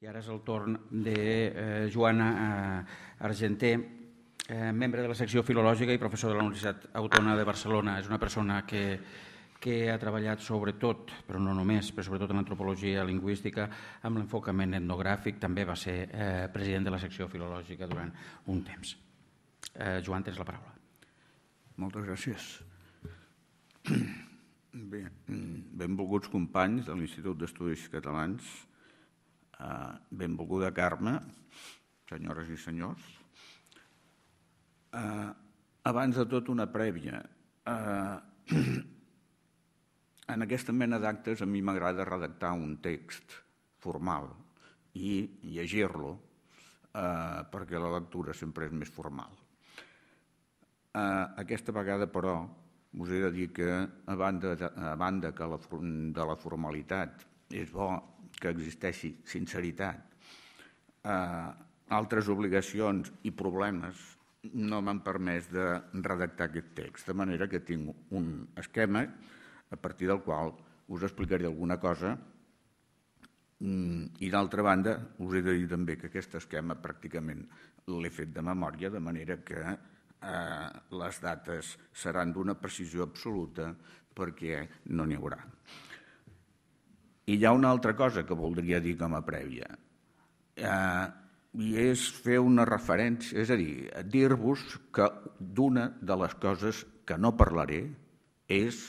I ara és el torn de eh, Joana eh, Argenter, eh, membre de la secció filològica i professor de la Universitat Autònoma de Barcelona. És una persona que, que ha treballat sobretot, però no només, però sobretot en antropologia lingüística, amb l'enfocament etnogràfic, també va ser eh, president de la secció filològica durant un temps. Eh, Joan, tens la paraula. Moltes gràcies. Bé, mm, benvolguts companys de l'Institut d'Estudis Catalans, benvolguda Carme, senyores i senyors. Eh, abans de tot, una prèvia. Eh, en aquesta mena d'actes a mi m'agrada redactar un text formal i llegir-lo, eh, perquè la lectura sempre és més formal. Eh, aquesta vegada, però, us he de dir que, a banda, de, a banda que la, de la formalitat és bo que existeixi sinceritat, eh, altres obligacions i problemes no m'han permès de redactar aquest text, de manera que tinc un esquema a partir del qual us explicaré alguna cosa mm, i d'altra banda us he de dir també que aquest esquema pràcticament l'he fet de memòria, de manera que eh, les dates seran d'una precisió absoluta perquè no n'hi haurà. I hi ha una altra cosa que voldria dir com a prèvia, eh, i és fer una referència, és a dir, dir-vos que d'una de les coses que no parlaré és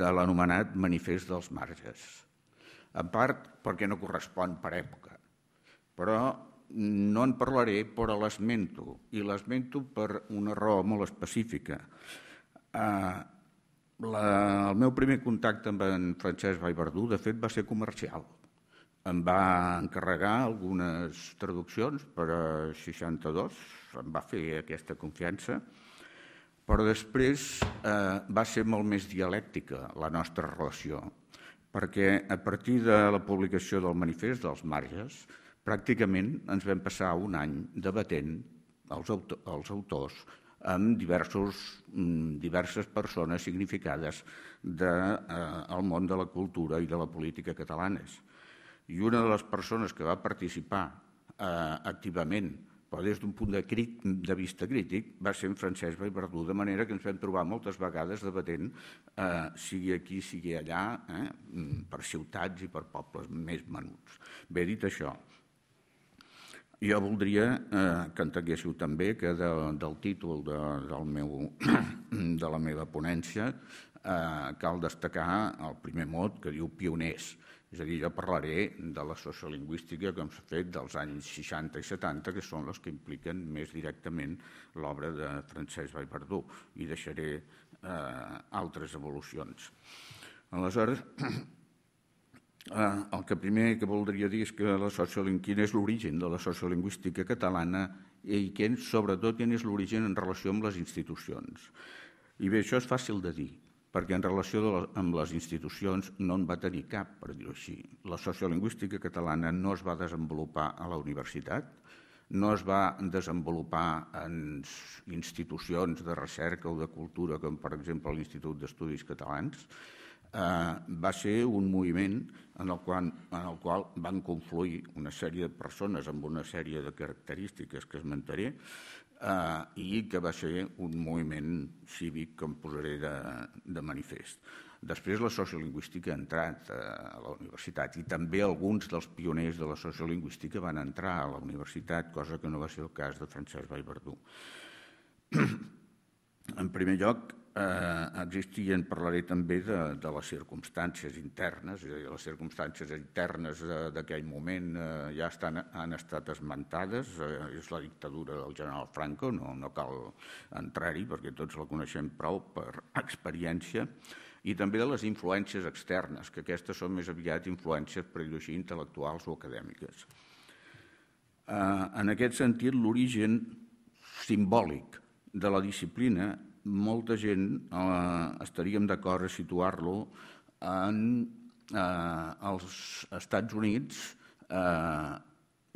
de l'anomenat manifest dels marges, en part perquè no correspon per època, però no en parlaré, però l'esmento, i l'esmento per una raó molt específica. Eh, la, el meu primer contacte amb en Francesc Vallverdú, de fet, va ser comercial. Em va encarregar algunes traduccions per a 62, em va fer aquesta confiança, però després eh, va ser molt més dialèctica la nostra relació, perquè a partir de la publicació del manifest dels marges, pràcticament ens vam passar un any debatent els, els autors amb diversos, mm, diverses persones significades del de, eh, món de la cultura i de la política catalanes. I una de les persones que va participar eh, activament però des d'un punt de, crit, de vista crític, va ser en Francesc Vallverdú, de manera que ens vam trobar moltes vegades debatent, eh, sigui aquí, sigui allà, eh, mm, per ciutats i per pobles més menuts. Bé, dit això, jo voldria eh, que entenguéssiu també que de, del títol de, del meu, de la meva ponència eh, cal destacar el primer mot que diu pioners. És a dir, jo parlaré de la sociolingüística com s'ha fet dels anys 60 i 70, que són les que impliquen més directament l'obra de Francesc Vallverdú, i deixaré eh, altres evolucions. Aleshores, Ah, el que primer que voldria dir és que la sociolingüística és l'origen de la sociolingüística catalana i que, sobretot, quin és l'origen en relació amb les institucions. I bé, això és fàcil de dir, perquè en relació amb les institucions no en va tenir cap, per dir-ho així. La sociolingüística catalana no es va desenvolupar a la universitat, no es va desenvolupar en institucions de recerca o de cultura, com per exemple l'Institut d'Estudis Catalans, Eh, va ser un moviment en el, qual, en el qual van confluir una sèrie de persones amb una sèrie de característiques que esmentaré eh, i que va ser un moviment cívic que em posaré de, de manifest. Després la sociolingüística ha entrat eh, a la universitat i també alguns dels pioners de la sociolingüística van entrar a la universitat, cosa que no va ser el cas de Francesc Vallverdú. en primer lloc, eh, exist, en parlaré també de, de les circumstàncies internes, és a dir, les circumstàncies internes eh, d'aquell moment eh, ja estan, han estat esmentades, eh, és la dictadura del general Franco, no, no cal entrar-hi perquè tots la coneixem prou per experiència, i també de les influències externes, que aquestes són més aviat influències, per dir així, intel·lectuals o acadèmiques. Eh, en aquest sentit, l'origen simbòlic de la disciplina molta gent eh, estaríem d'acord a situar-lo en eh, els Estats Units eh,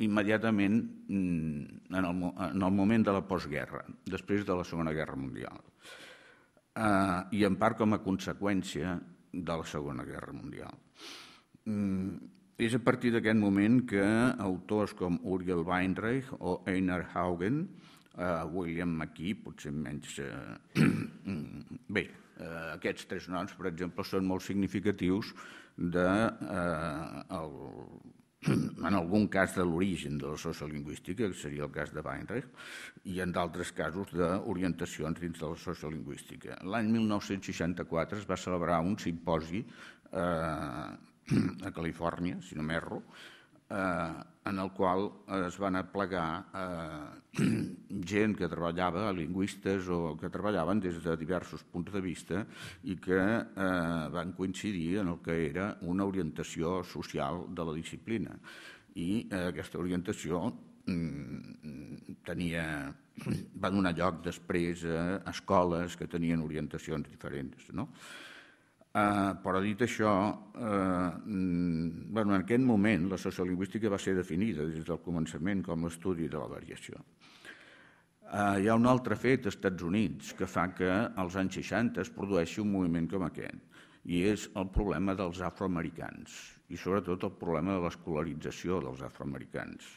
immediatament mm, en el, en el moment de la postguerra, després de la Segona Guerra Mundial, eh, i en part com a conseqüència de la Segona Guerra Mundial. Mm, és a partir d'aquest moment que autors com Uriel Weinreich o Einar Haugen eh, eh, William McKee, potser menys... Eh, bé, eh, aquests tres noms, per exemple, són molt significatius de, eh, el, en algun cas de l'origen de la sociolingüística, que seria el cas de Weinreich, i en d'altres casos d'orientacions dins de la sociolingüística. L'any 1964 es va celebrar un simposi eh, a Califòrnia, si no m'erro, eh, en el qual es van aplegar eh, gent que treballava, lingüistes o que treballaven des de diversos punts de vista i que eh, van coincidir en el que era una orientació social de la disciplina. I eh, aquesta orientació mm, tenia, va donar lloc després a escoles que tenien orientacions diferents. No? Eh, Uh, però dit això, uh, bueno, en aquest moment la sociolingüística va ser definida des del començament com l'estudi de la variació. Uh, hi ha un altre fet als Estats Units que fa que als anys 60 es produeixi un moviment com aquest, i és el problema dels afroamericans, i sobretot el problema de l'escolarització dels afroamericans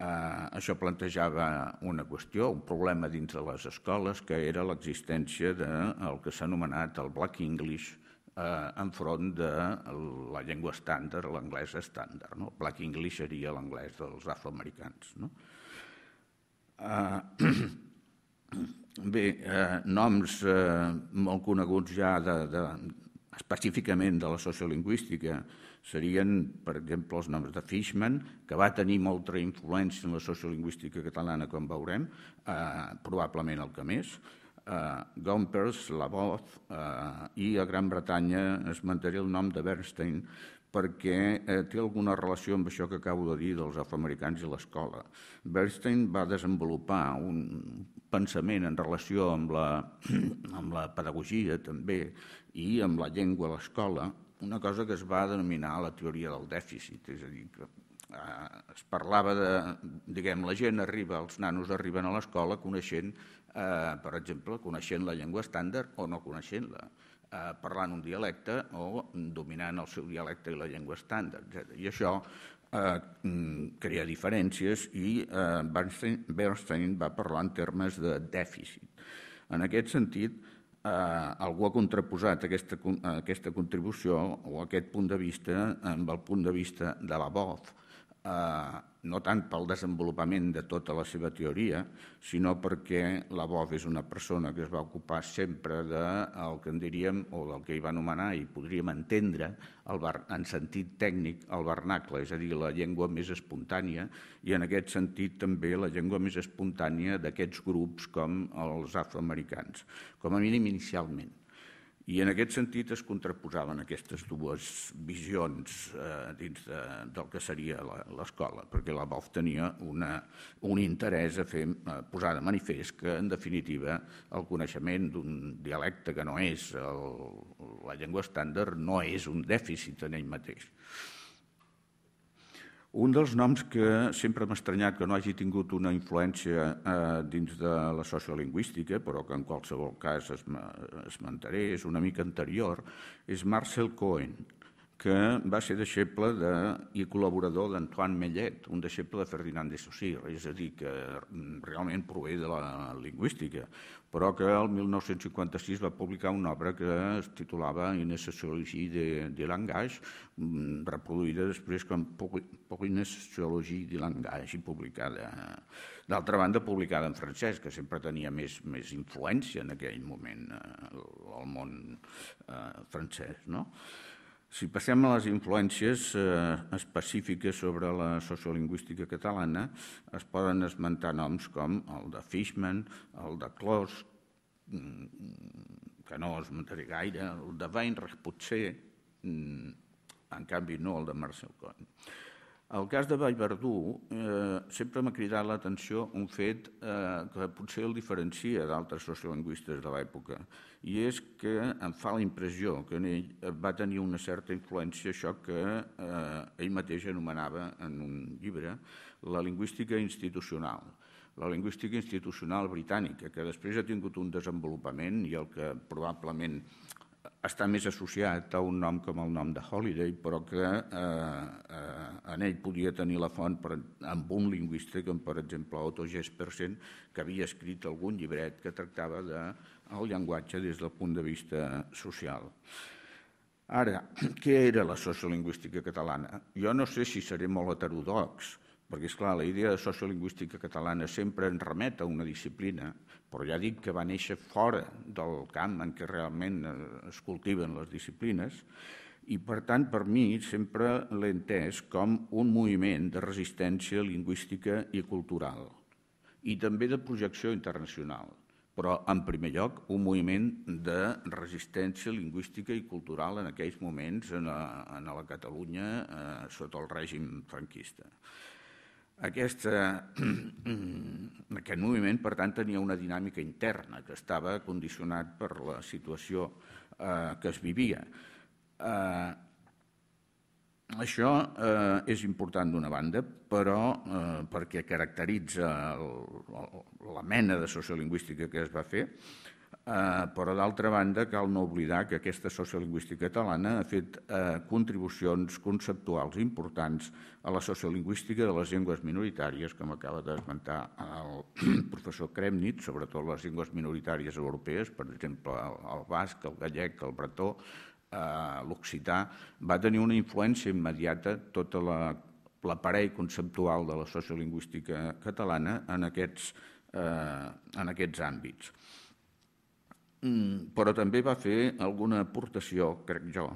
eh, això plantejava una qüestió, un problema dins de les escoles, que era l'existència del que s'ha anomenat el Black English eh, enfront de la llengua estàndard, l'anglès estàndard. No? El Black English seria l'anglès dels afroamericans. No? Eh, bé, eh, noms eh, molt coneguts ja de, de, específicament de la sociolingüística, serien, per exemple, els noms de Fishman, que va tenir molta influència en la sociolingüística catalana, com veurem, eh, probablement el que més, eh, Gompers, Lavoff, eh, i a Gran Bretanya es manté el nom de Bernstein perquè eh, té alguna relació amb això que acabo de dir dels afroamericans i l'escola. Bernstein va desenvolupar un pensament en relació amb la, amb la pedagogia també i amb la llengua a l'escola una cosa que es va denominar la teoria del dèficit, és a dir, que eh, es parlava de, diguem, la gent arriba, els nanos arriben a l'escola coneixent, eh, per exemple, coneixent la llengua estàndard o no coneixent-la, eh, parlant un dialecte o dominant el seu dialecte i la llengua estàndard, etc. I això eh, mm, crea diferències i eh, Bernstein, Bernstein va parlar en termes de dèficit. En aquest sentit, eh, algú ha contraposat aquesta, aquesta contribució o aquest punt de vista amb el punt de vista de la BOF, Eh, no tant pel desenvolupament de tota la seva teoria, sinó perquè la Bob és una persona que es va ocupar sempre del eh, que en diríem, o del que hi va anomenar, i podríem entendre el bar, en sentit tècnic, el vernacle, és a dir, la llengua més espontània, i en aquest sentit també la llengua més espontània d'aquests grups com els afroamericans, com a mínim inicialment. I en aquest sentit es contraposaven aquestes dues visions eh, dins de, del que seria l'escola, perquè la BOF tenia una, un interès a fer, a posar de manifest que, en definitiva, el coneixement d'un dialecte que no és el, la llengua estàndard no és un dèficit en ell mateix un dels noms que sempre m'ha estranyat que no hagi tingut una influència eh, dins de la sociolingüística, però que en qualsevol cas es esmentaré, és una mica anterior, és Marcel Cohen, que va ser deixeble de, i col·laborador d'Antoine Mellet, un deixeble de Ferdinand de Saussure, és a dir, que mm, realment prové de la lingüística, però que el 1956 va publicar una obra que es titulava Une sociologie de, de langage, mm, reproduïda després com Pour une sociologie de langage i publicada. D'altra banda, publicada en francès, que sempre tenia més, més influència en aquell moment al eh, món eh, francès, no?, si passem a les influències eh, específiques sobre la sociolingüística catalana, es poden esmentar noms com el de Fishman, el de Clos, mm, que no mataré gaire, el de Weinreich potser, mm, en canvi no el de Marcel Eh, al cas de Vallverdú eh, sempre m'ha cridat l'atenció un fet eh, que potser el diferencia d'altres sociolingüistes de l'època, i és que em fa la impressió que en ell eh, va tenir una certa influència això que eh, ell mateix anomenava en un llibre la lingüística institucional la lingüística institucional britànica, que després ha tingut un desenvolupament i el que probablement està més associat a un nom com el nom de Holiday, però que eh, eh, en ell podia tenir la font per, amb un lingüista com, per exemple, Otto Jespersen, que havia escrit algun llibret que tractava de el llenguatge des del punt de vista social. Ara, què era la sociolingüística catalana? Jo no sé si seré molt heterodox, perquè, és clar la idea de sociolingüística catalana sempre en remet a una disciplina, però ja dic que va néixer fora del camp en què realment eh, es cultiven les disciplines, i per tant, per mi, sempre l'he entès com un moviment de resistència lingüística i cultural, i també de projecció internacional, però, en primer lloc, un moviment de resistència lingüística i cultural en aquells moments en la, eh, en la Catalunya eh, sota el règim franquista. Aquesta, eh, aquest moviment, per tant, tenia una dinàmica interna que estava condicionat per la situació eh, que es vivia. Eh, això eh, és important d'una banda, però eh, perquè caracteritza el, el, la mena de sociolingüística que es va fer, eh, Eh, però d'altra banda cal no oblidar que aquesta sociolingüística catalana ha fet eh, contribucions conceptuals importants a la sociolingüística de les llengües minoritàries, com acaba d'esmentar el professor Kremnit, sobretot les llengües minoritàries europees, per exemple el basc, el gallec, el bretó, eh, l'occità, va tenir una influència immediata tota l'aparell la, conceptual de la sociolingüística catalana en aquests, en aquests àmbits. Mm, però també va fer alguna aportació, crec jo,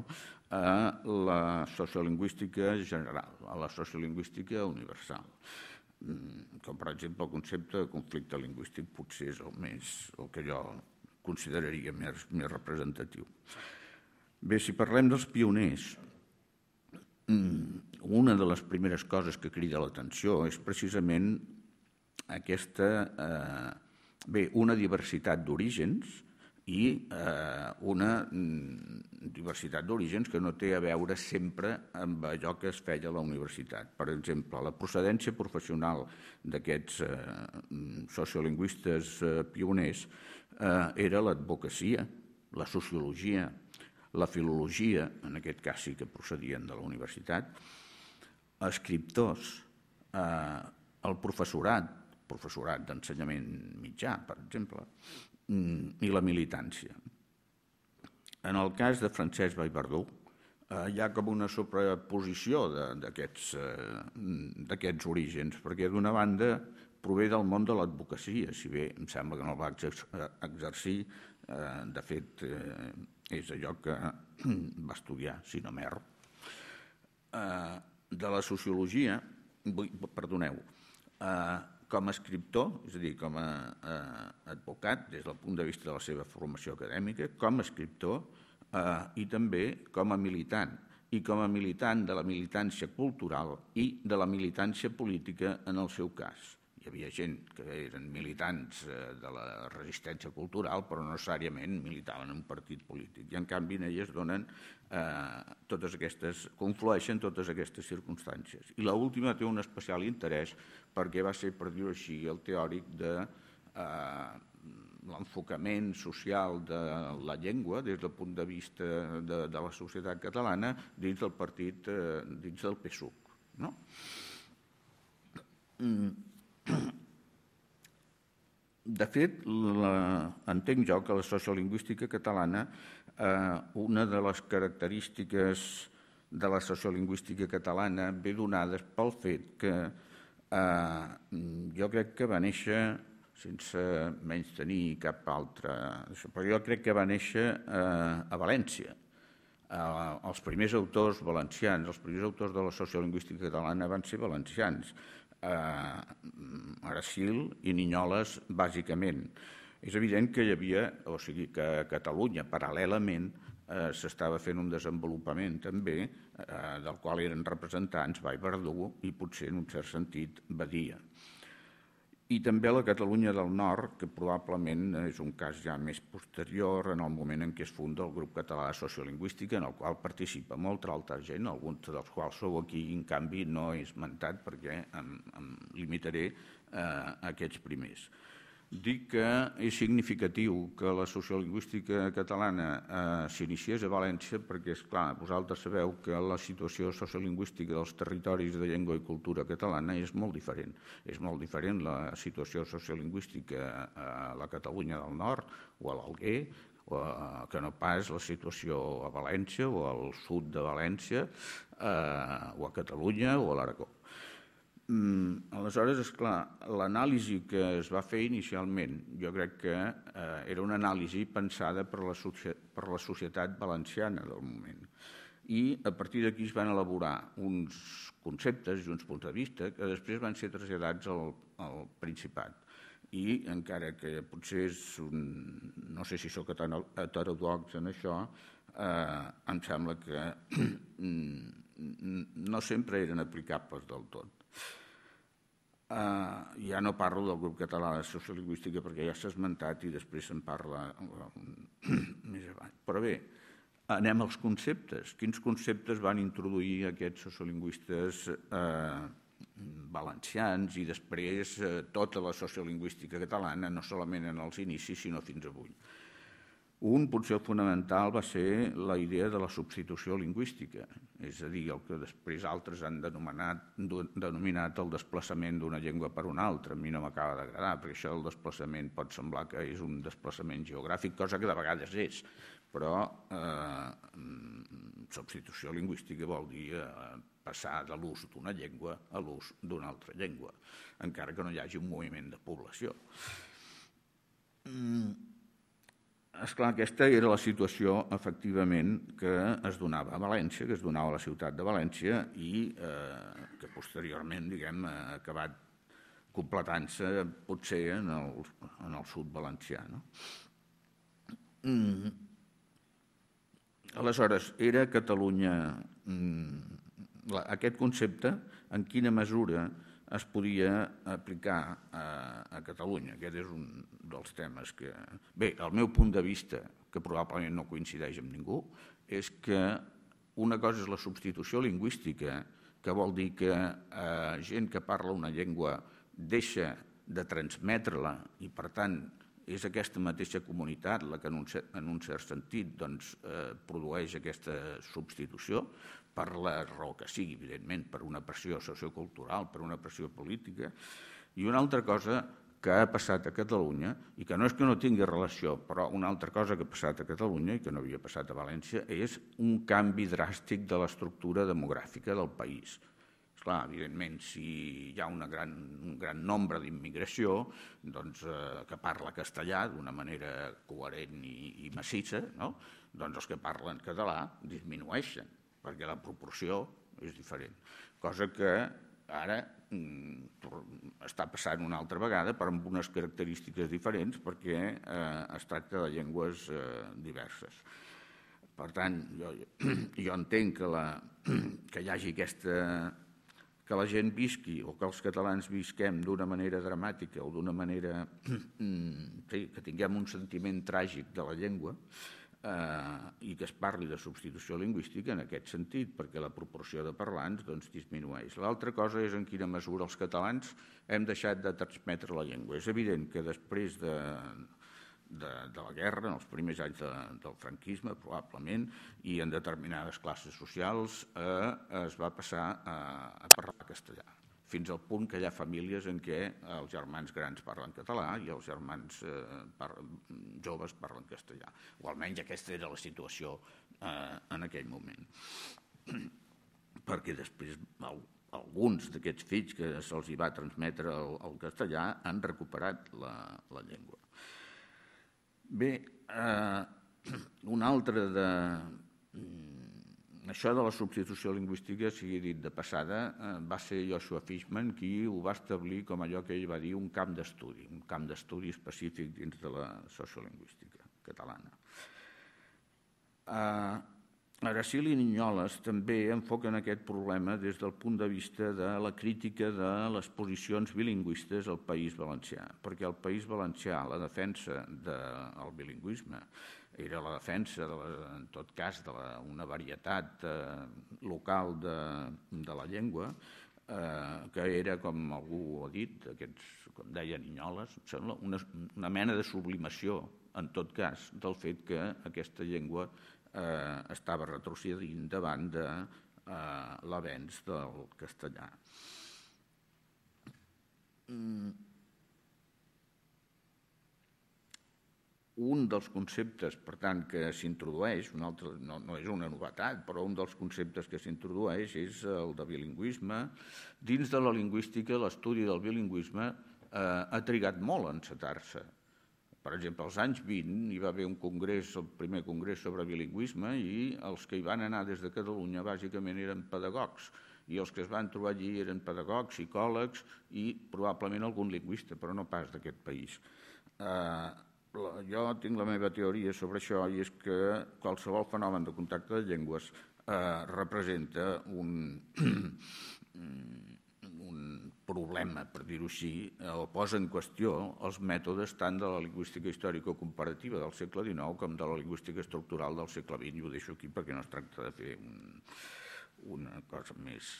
a la sociolingüística general, a la sociolingüística universal mm, com per exemple el concepte de conflicte lingüístic potser és el, més, el que jo consideraria més, més representatiu. Bé, si parlem dels pioners, mm, una de les primeres coses que crida l'atenció és precisament aquesta, eh, bé, una diversitat d'orígens, i eh, una mm, diversitat d'orígens que no té a veure sempre amb allò que es feia a la universitat. Per exemple, la procedència professional d'aquests eh, mm, sociolingüistes eh, pioners eh, era l'advocacia, la sociologia, la filologia, en aquest cas sí que procedien de la universitat, escriptors, eh, el professorat, professorat d'ensenyament mitjà, per exemple, Mm, i la militància. En el cas de Francesc Vallverdú, eh, hi ha com una sobreposició eh, d'aquests orígens, perquè d'una banda prové del món de l'advocacia, si bé em sembla que no el va exercir, eh, de fet eh, és allò que va estudiar, si no m'erro, eh, de la sociologia, perdoneu, eh, com a escriptor, és a dir, com a, advocat, des del punt de vista de la seva formació acadèmica, com a escriptor eh, i també com a militant, i com a militant de la militància cultural i de la militància política en el seu cas. Hi havia gent que eren militants eh, de la resistència cultural, però no necessàriament militaven en un partit polític. I, en canvi, en elles donen, eh, totes aquestes, conflueixen totes aquestes circumstàncies. I l'última té un especial interès perquè va ser, per dir-ho així, el teòric de eh, l'enfocament social de la llengua des del punt de vista de, de la societat catalana dins del partit, eh, dins del PSUC. No? Mm. De fet, la, entenc jo que la sociolingüística catalana, eh, una de les característiques de la sociolingüística catalana ve donades pel fet que eh, eh, jo crec que va néixer sense menys tenir cap altra... Però jo crec que va néixer eh, a València. Eh, els primers autors valencians, els primers autors de la sociolingüística catalana van ser valencians. Eh, Aracil i Ninyoles, bàsicament. És evident que hi havia, o sigui, que a Catalunya, paral·lelament, Eh, s'estava fent un desenvolupament també eh, del qual eren representants Vall Verdú i potser en un cert sentit Badia. I també la Catalunya del Nord, que probablement és un cas ja més posterior en el moment en què es funda el grup català de sociolingüística, en el qual participa molta altra gent, alguns dels quals sou aquí, en canvi no he esmentat perquè em, em limitaré eh, a aquests primers. Dic que és significatiu que la sociolingüística catalana eh, s'iniciés a València perquè, és clar, vosaltres sabeu que la situació sociolingüística dels territoris de llengua i cultura catalana és molt diferent. És molt diferent la situació sociolingüística eh, a la Catalunya del Nord o a l'Alguer eh, que no pas la situació a València o al sud de València eh, o a Catalunya o a l'Aragó. Mm, aleshores, és clar, l'anàlisi que es va fer inicialment, jo crec que eh, era una anàlisi pensada per la, per la societat valenciana del moment. I a partir d'aquí es van elaborar uns conceptes i uns punts de vista que després van ser traslladats al, al Principat. I encara que potser és un... no sé si sóc heterodox en això, eh, em sembla que no sempre eren aplicables del tot. Eh, ja no parlo del grup català de sociolingüística perquè ja s'ha esmentat i després se'n parla eh, més avall. Però bé, anem als conceptes. Quins conceptes van introduir aquests sociolingüistes eh, valencians i després eh, tota la sociolingüística catalana, no solament en els inicis, sinó fins avui. Un, potser fonamental, va ser la idea de la substitució lingüística, és a dir, el que després altres han denominat, denominat el desplaçament d'una llengua per una altra. A mi no m'acaba d'agradar, perquè això del desplaçament pot semblar que és un desplaçament geogràfic, cosa que de vegades és, però eh, substitució lingüística vol dir eh, passar de l'ús d'una llengua a l'ús d'una altra llengua, encara que no hi hagi un moviment de població. Mm és clar, aquesta era la situació, efectivament, que es donava a València, que es donava a la ciutat de València i eh, que posteriorment, diguem, ha acabat completant-se potser en el, en el sud valencià. No? Mm. Aleshores, era Catalunya... Mm, la, aquest concepte, en quina mesura es podia aplicar a, a Catalunya. Aquest és un dels temes que... Bé, el meu punt de vista, que probablement no coincideix amb ningú, és que una cosa és la substitució lingüística, que vol dir que eh, gent que parla una llengua deixa de transmetre-la i, per tant, és aquesta mateixa comunitat la que en un, cert, en un cert sentit doncs, eh, produeix aquesta substitució, per la raó que sigui, evidentment, per una pressió sociocultural, per una pressió política. I una altra cosa que ha passat a Catalunya, i que no és que no tingui relació, però una altra cosa que ha passat a Catalunya i que no havia passat a València, és un canvi dràstic de l'estructura demogràfica del país. Clar, evidentment, si hi ha una gran, un gran nombre d'immigració doncs, eh, que parla castellà d'una manera coherent i, i massissa, no? doncs els que parlen català disminueixen perquè la proporció és diferent. Cosa que ara mm, està passant una altra vegada, però amb unes característiques diferents, perquè eh, es tracta de llengües eh, diverses. Per tant, jo, jo entenc que, la, que hi hagi aquesta que la gent visqui o que els catalans visquem d'una manera dramàtica o d'una manera mm, sí, que tinguem un sentiment tràgic de la llengua, eh, i que es parli de substitució lingüística en aquest sentit, perquè la proporció de parlants doncs, disminueix. L'altra cosa és en quina mesura els catalans hem deixat de transmetre la llengua. És evident que després de, de, de la guerra, en els primers anys de, del franquisme, probablement, i en determinades classes socials, eh, es va passar a, a parlar castellà fins al punt que hi ha famílies en què els germans grans parlen català i els germans eh, par joves parlen castellà. O almenys aquesta era la situació eh, en aquell moment. Perquè després alguns d'aquests fills que se'ls va transmetre el, el castellà han recuperat la, la llengua. Bé, eh, un altre de, això de la substitució lingüística, sigui dit de passada, eh, va ser Joshua Fishman qui ho va establir com allò que ell va dir un camp d'estudi, un camp d'estudi específic dins de la sociolingüística catalana. Eh, Araceli Ninyoles també enfoca en aquest problema des del punt de vista de la crítica de les posicions bilingüistes al País Valencià, perquè al País Valencià la defensa del bilingüisme era la defensa, de la, en tot cas, d'una varietat eh, local de, de la llengua, eh, que era, com algú ha dit, aquests, com deia Ninyoles, sembla una, una mena de sublimació, en tot cas, del fet que aquesta llengua eh, estava retrocedint davant de eh, l'avenç del castellà. Mm un dels conceptes, per tant, que s'introdueix, un altre, no, no és una novetat, però un dels conceptes que s'introdueix és el de bilingüisme. Dins de la lingüística, l'estudi del bilingüisme eh, ha trigat molt a encetar-se. Per exemple, als anys 20 hi va haver un congrés, el primer congrés sobre bilingüisme, i els que hi van anar des de Catalunya bàsicament eren pedagogs, i els que es van trobar allí eren pedagogs, psicòlegs i probablement algun lingüista, però no pas d'aquest país. Eh, la, jo tinc la meva teoria sobre això i és que qualsevol fenomen de contacte de llengües eh, representa un, un problema, per dir-ho així, eh, o posa en qüestió els mètodes tant de la lingüística històrica comparativa del segle XIX com de la lingüística estructural del segle XX. I ho deixo aquí perquè no es tracta de fer un, una cosa més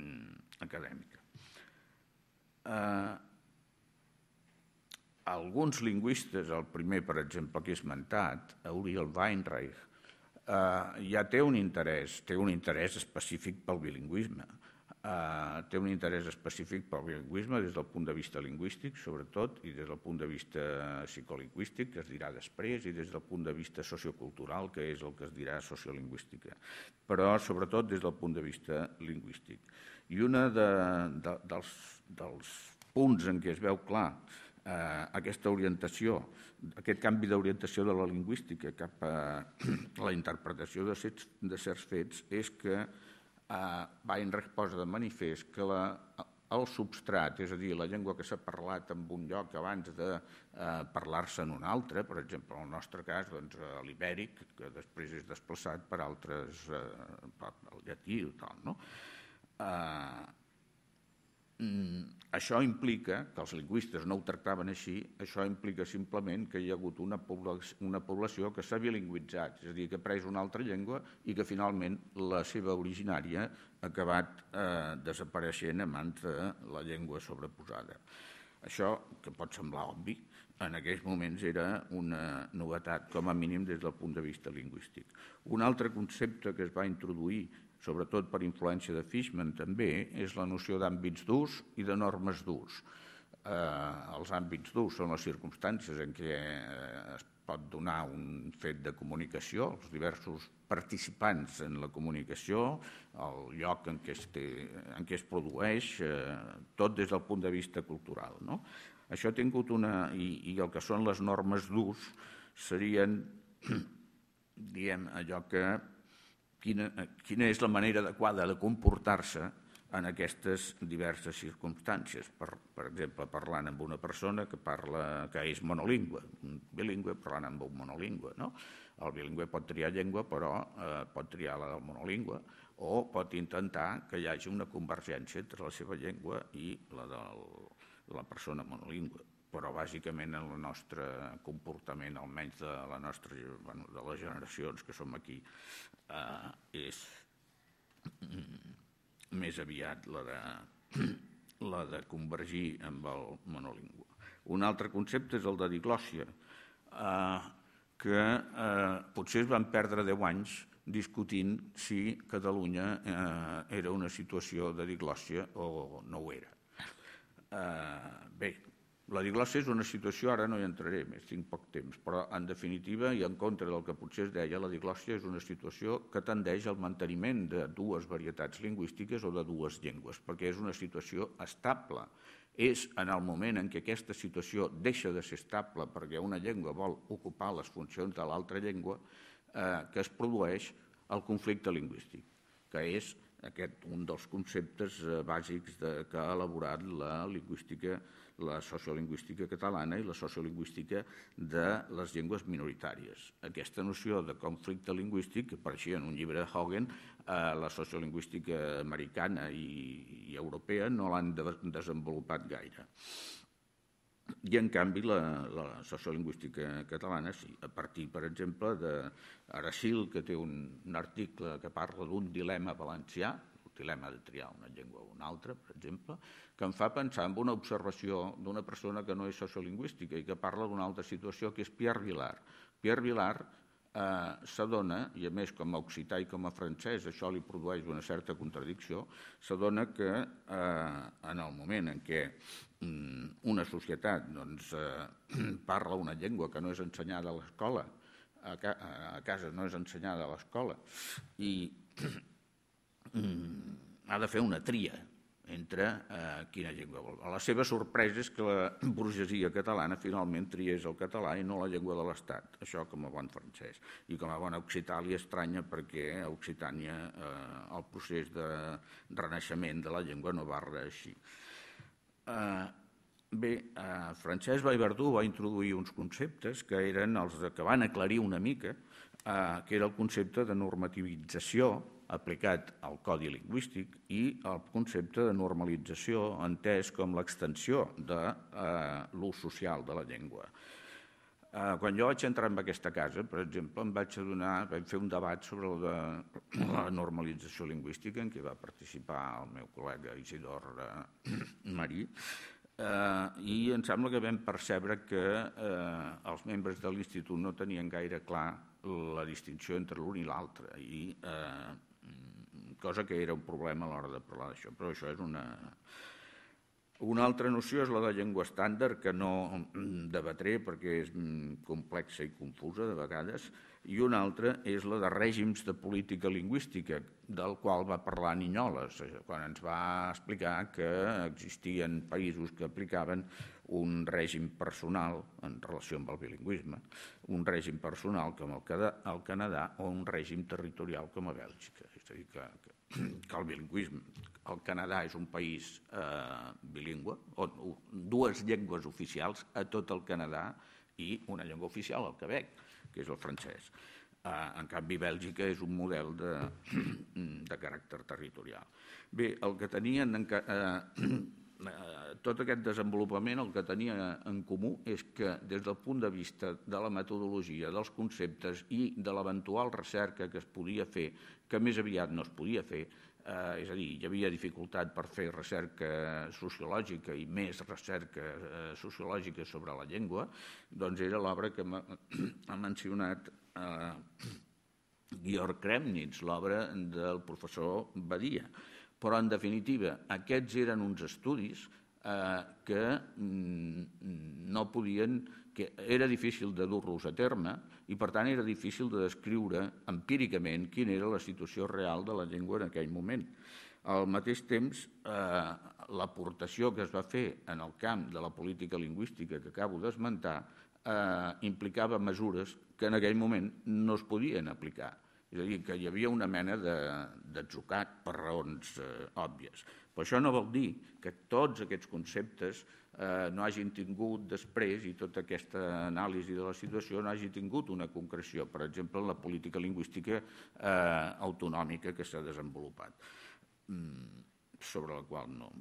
mm, acadèmica. Eh, alguns lingüistes, el primer, per exemple, que he esmentat, Auriel Weinreich, eh, ja té un interès, té un interès específic pel bilingüisme. Eh, té un interès específic pel bilingüisme des del punt de vista lingüístic, sobretot, i des del punt de vista psicolingüístic, que es dirà després, i des del punt de vista sociocultural, que és el que es dirà sociolingüística, però sobretot des del punt de vista lingüístic. I un de, de, dels, dels punts en què es veu clar eh, aquesta orientació, aquest canvi d'orientació de la lingüística cap a la interpretació de, certs, de certs fets és que eh, en resposta de manifest que la, el substrat, és a dir, la llengua que s'ha parlat en un lloc abans de eh, parlar-se en un altre, per exemple, en el nostre cas, doncs, eh, l'ibèric, que després és desplaçat per altres, eh, el llatí o tal, no? Eh, Mm. això implica, que els lingüistes no ho tractaven així, això implica simplement que hi ha hagut una població, una població que s'ha bilingüitzat, és a dir, que ha pres una altra llengua i que finalment la seva originària ha acabat eh, desapareixent a mans de la llengua sobreposada. Això, que pot semblar obvi, en aquells moments era una novetat, com a mínim des del punt de vista lingüístic. Un altre concepte que es va introduir sobretot per influència de Fishman també, és la noció d'àmbits durs i de normes durs. Eh, els àmbits durs són les circumstàncies en què eh, es pot donar un fet de comunicació, els diversos participants en la comunicació, el lloc en què es, té, en què es produeix, eh, tot des del punt de vista cultural. No? Això ha tingut una... I, i el que són les normes durs serien, diem, allò que quina, quina és la manera adequada de comportar-se en aquestes diverses circumstàncies. Per, per exemple, parlant amb una persona que, parla, que és monolingüe, bilingüe parlant amb un monolingüe. No? El bilingüe pot triar llengua, però eh, pot triar la del monolingüe, o pot intentar que hi hagi una convergència entre la seva llengua i la de la persona monolingüe però bàsicament en el nostre comportament, almenys de, la nostra, bueno, de les generacions que som aquí, eh, és mm, més aviat la de, la de convergir amb el monolingüe. Un altre concepte és el de diglòssia, eh, que eh, potser es van perdre 10 anys discutint si Catalunya eh, era una situació de diglòssia o no ho era. Eh, bé, la diglòsia és una situació, ara no hi entraré més, tinc poc temps, però en definitiva i en contra del que potser es deia, la diglòsia és una situació que tendeix al manteniment de dues varietats lingüístiques o de dues llengües, perquè és una situació estable. És en el moment en què aquesta situació deixa de ser estable perquè una llengua vol ocupar les funcions de l'altra llengua eh, que es produeix el conflicte lingüístic, que és aquest un dels conceptes eh, bàsics de, que ha elaborat la lingüística lingüística la sociolingüística catalana i la sociolingüística de les llengües minoritàries. Aquesta noció de conflicte lingüístic, que apareixia en un llibre de Hogan, eh, la sociolingüística americana i, europea no l'han desenvolupat gaire. I, en canvi, la, la sociolingüística catalana, sí, a partir, per exemple, d'Aracil, que té un, un article que parla d'un dilema valencià, dilema de triar una llengua o una altra, per exemple, que em fa pensar en una observació d'una persona que no és sociolingüística i que parla d'una altra situació, que és Pierre Vilar. Pierre Vilar eh, s'adona, i a més com a occità i com a francès això li produeix una certa contradicció, s'adona que eh, en el moment en què mm, una societat doncs, eh, parla una llengua que no és ensenyada a l'escola, a, a casa no és ensenyada a l'escola, i Mm, ha de fer una tria entre eh, quina llengua vol. La seva sorpresa és que la burgesia catalana finalment triés el català i no la llengua de l'Estat, això com a bon francès. I com a bona occità li estranya perquè a Occitània eh, el procés de renaixement de la llengua no va reeixir. Eh, bé, eh, Francesc Vallverdú va introduir uns conceptes que eren els que van aclarir una mica, eh, que era el concepte de normativització, aplicat al codi lingüístic i el concepte de normalització entès com l'extensió de eh, l'ús social de la llengua. Eh, quan jo vaig entrar en aquesta casa, per exemple, em vaig adonar, vam fer un debat sobre la, de, la normalització lingüística en què va participar el meu col·lega Isidor eh, Marí, eh, i em sembla que vam percebre que eh, els membres de l'institut no tenien gaire clar la distinció entre l'un i l'altre i eh, cosa que era un problema a l'hora de parlar d'això, però això és una... Una altra noció és la de llengua estàndard, que no debatré perquè és mm, complexa i confusa de vegades, i una altra és la de règims de política lingüística, del qual va parlar Ninyoles, eh, quan ens va explicar que existien països que aplicaven un règim personal en relació amb el bilingüisme, un règim personal com el, Canadà o un règim territorial com a Bèlgica. És a dir, que, que que el bilingüisme, el Canadà és un país eh, bilingüe, on dues llengües oficials a tot el Canadà i una llengua oficial al Quebec, que és el francès. Eh, en canvi, Bèlgica és un model de, de caràcter territorial. Bé, el que tenien en, eh, Eh, tot aquest desenvolupament el que tenia en comú és que des del punt de vista de la metodologia, dels conceptes i de l'eventual recerca que es podia fer, que més aviat no es podia fer, eh, és a dir, hi havia dificultat per fer recerca sociològica i més recerca eh, sociològica sobre la llengua, doncs era l'obra que ha mencionat eh, Georg Kremnitz, l'obra del professor Badia. Però, en definitiva, aquests eren uns estudis eh, que mm, no podien, que era difícil de dur-los a terme i, per tant, era difícil de descriure empíricament quina era la situació real de la llengua en aquell moment. Al mateix temps, eh, l'aportació que es va fer en el camp de la política lingüística que acabo d'esmentar eh, implicava mesures que en aquell moment no es podien aplicar és a dir, que hi havia una mena d'atzucat per raons eh, òbvies. Però això no vol dir que tots aquests conceptes eh, no hagin tingut després, i tota aquesta anàlisi de la situació no hagi tingut una concreció, per exemple, en la política lingüística eh, autonòmica que s'ha desenvolupat, mm, sobre la qual no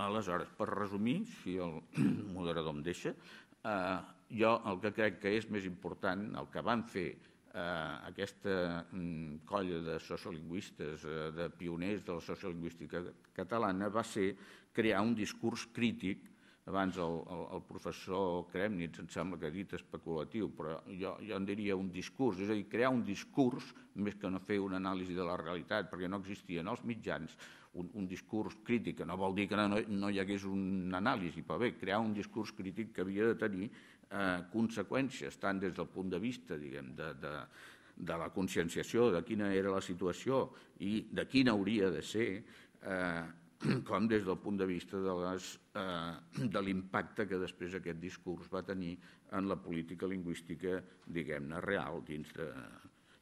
Aleshores, per resumir, si el moderador em deixa, eh, jo el que crec que és més important, el que van fer eh, aquesta mm, colla de sociolingüistes, eh, de pioners de la sociolingüística catalana, va ser crear un discurs crític abans el, el, el professor Kremnitz em sembla que ha dit especulatiu, però jo, jo en diria un discurs, és a dir, crear un discurs més que no fer una anàlisi de la realitat, perquè no existien els mitjans un, un discurs crític, que no vol dir que no, no hi hagués una anàlisi, però bé, crear un discurs crític que havia de tenir eh, conseqüències, tant des del punt de vista diguem, de, de, de la conscienciació de quina era la situació i de quina hauria de ser, eh, com des del punt de vista de, les, eh, de l'impacte que després aquest discurs va tenir en la política lingüística, diguem-ne, real dins de,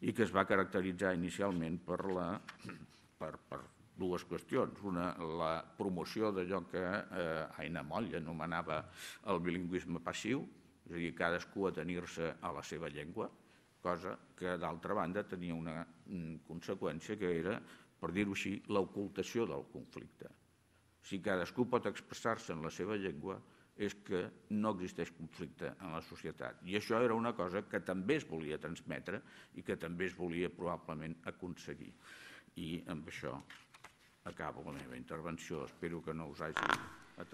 i que es va caracteritzar inicialment per, la, per, per dues qüestions. Una, la promoció d'allò que eh, Aina Moll anomenava el bilingüisme passiu, és a dir, cadascú a tenir-se a la seva llengua, cosa que, d'altra banda, tenia una mm, conseqüència que era, per dir-ho així, l'ocultació del conflicte. Si cadascú pot expressar-se en la seva llengua, és que no existeix conflicte en la societat. I això era una cosa que també es volia transmetre i que també es volia probablement aconseguir. I amb això acabo la meva intervenció. Espero que no us hagi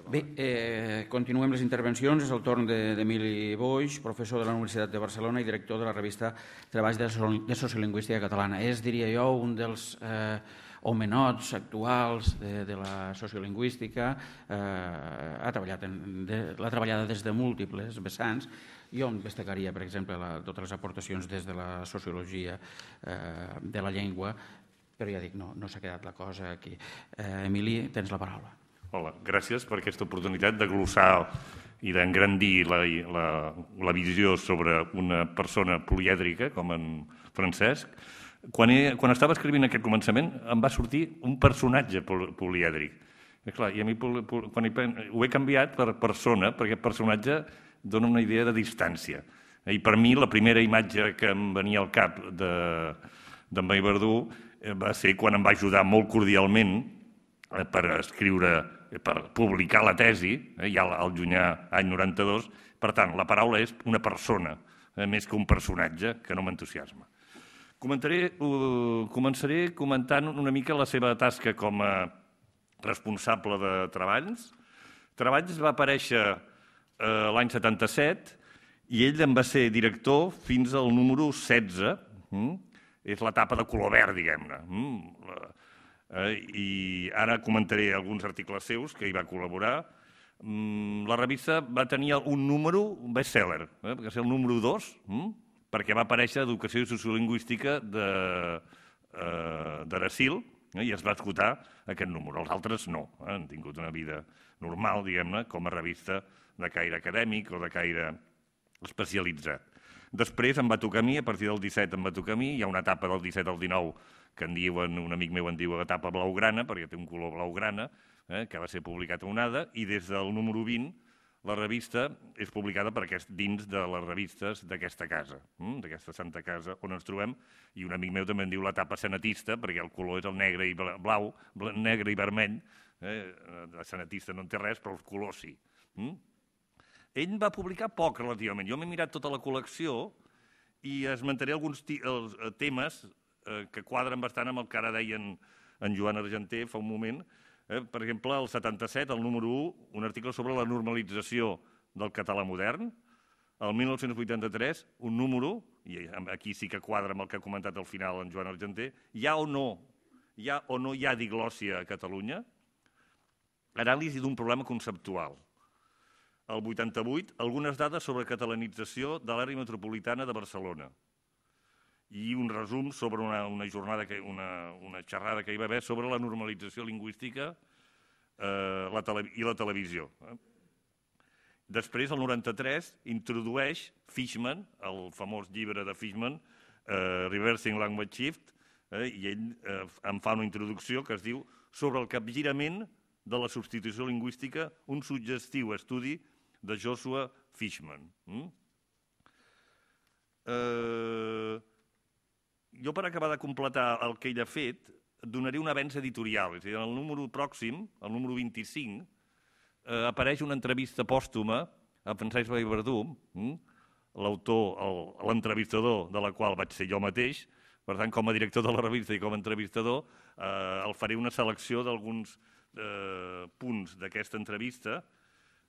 Bé, eh, continuem les intervencions. És el torn d'Emili de, Boix, professor de la Universitat de Barcelona i director de la revista Treballs de, so de Sociolingüística Catalana. És, diria jo, un dels eh, homenots actuals de, de la sociolingüística. Eh, ha treballat en, de, l'ha treballada des de múltiples vessants. Jo em destacaria, per exemple, la, totes les aportacions des de la sociologia eh, de la llengua, però ja dic, no, no s'ha quedat la cosa aquí. Eh, Emili, tens la paraula. Hola, gràcies per aquesta oportunitat de glossar i d'engrandir la, la, la visió sobre una persona polièdrica, com en Francesc. Quan, he, quan estava escrivint aquest començament em va sortir un personatge polièdric. I, clar, i a mi pol, pol, quan he, ho he canviat per persona, perquè personatge dona una idea de distància. Eh, I per mi la primera imatge que em venia al cap d'en de, May Verdú eh, va ser quan em va ajudar molt cordialment eh, per escriure Eh, per publicar la tesi, eh, ja al llunyà any 92, per tant, la paraula és una persona, eh, més que un personatge, que no m'entusiasma. Comentaré, uh, començaré comentant una mica la seva tasca com a responsable de Treballs. Treballs va aparèixer eh, l'any 77 i ell en va ser director fins al número 16. Mm? Hm? És l'etapa de color verd, diguem-ne. Mm? eh, i ara comentaré alguns articles seus que hi va col·laborar. Mm, la revista va tenir un número best-seller, eh, perquè ser el número 2, mm, perquè va aparèixer Educació i Sociolingüística de, eh, d'Aracil, eh, i es va escutar aquest número. Els altres no, eh, han tingut una vida normal, diguem-ne, com a revista de caire acadèmic o de caire especialitzat. Després em va tocar a mi, a partir del 17 em va tocar a mi, hi ha una etapa del 17 al 19 que en diuen, un amic meu en diu etapa blaugrana, perquè té un color blaugrana, eh, que va ser publicat a Onada, i des del número 20 la revista és publicada per aquest, dins de les revistes d'aquesta casa, mm, d'aquesta santa casa on ens trobem, i un amic meu també en diu l'etapa senatista, perquè el color és el negre i blau, negre i vermell, eh? el senatista no en té res, però els colors sí. Mm? Ell va publicar poc, relativament. Jo m'he mirat tota la col·lecció i es alguns els, eh, temes eh, que quadren bastant amb el que ara deien en Joan Argenter fa un moment. Eh? Per exemple, el 77, el número 1, un article sobre la normalització del català modern. El 1983, un número, i aquí sí que quadra amb el que ha comentat al final en Joan Argenter, hi ha o no hi ha o no hi ha diglòsia a Catalunya? Anàlisi d'un problema conceptual al 88 algunes dades sobre catalanització de l'àrea metropolitana de Barcelona i un resum sobre una, una jornada, que, una, una xerrada que hi va haver sobre la normalització lingüística eh, la tele, i la televisió. Eh? Després, el 93, introdueix Fishman, el famós llibre de Fishman, eh, Reversing Language Shift, eh, i ell eh, en fa una introducció que es diu sobre el capgirament de la substitució lingüística, un suggestiu estudi de Joshua Fishman. Mm? Eh, jo, per acabar de completar el que ell ha fet, donaré un avenç editorial. És a dir, en el número pròxim, el número 25, eh, apareix una entrevista pòstuma a Francesc Vallverdú, hm? l'autor, l'entrevistador de la qual vaig ser jo mateix, per tant, com a director de la revista i com a entrevistador, eh, el faré una selecció d'alguns eh, punts d'aquesta entrevista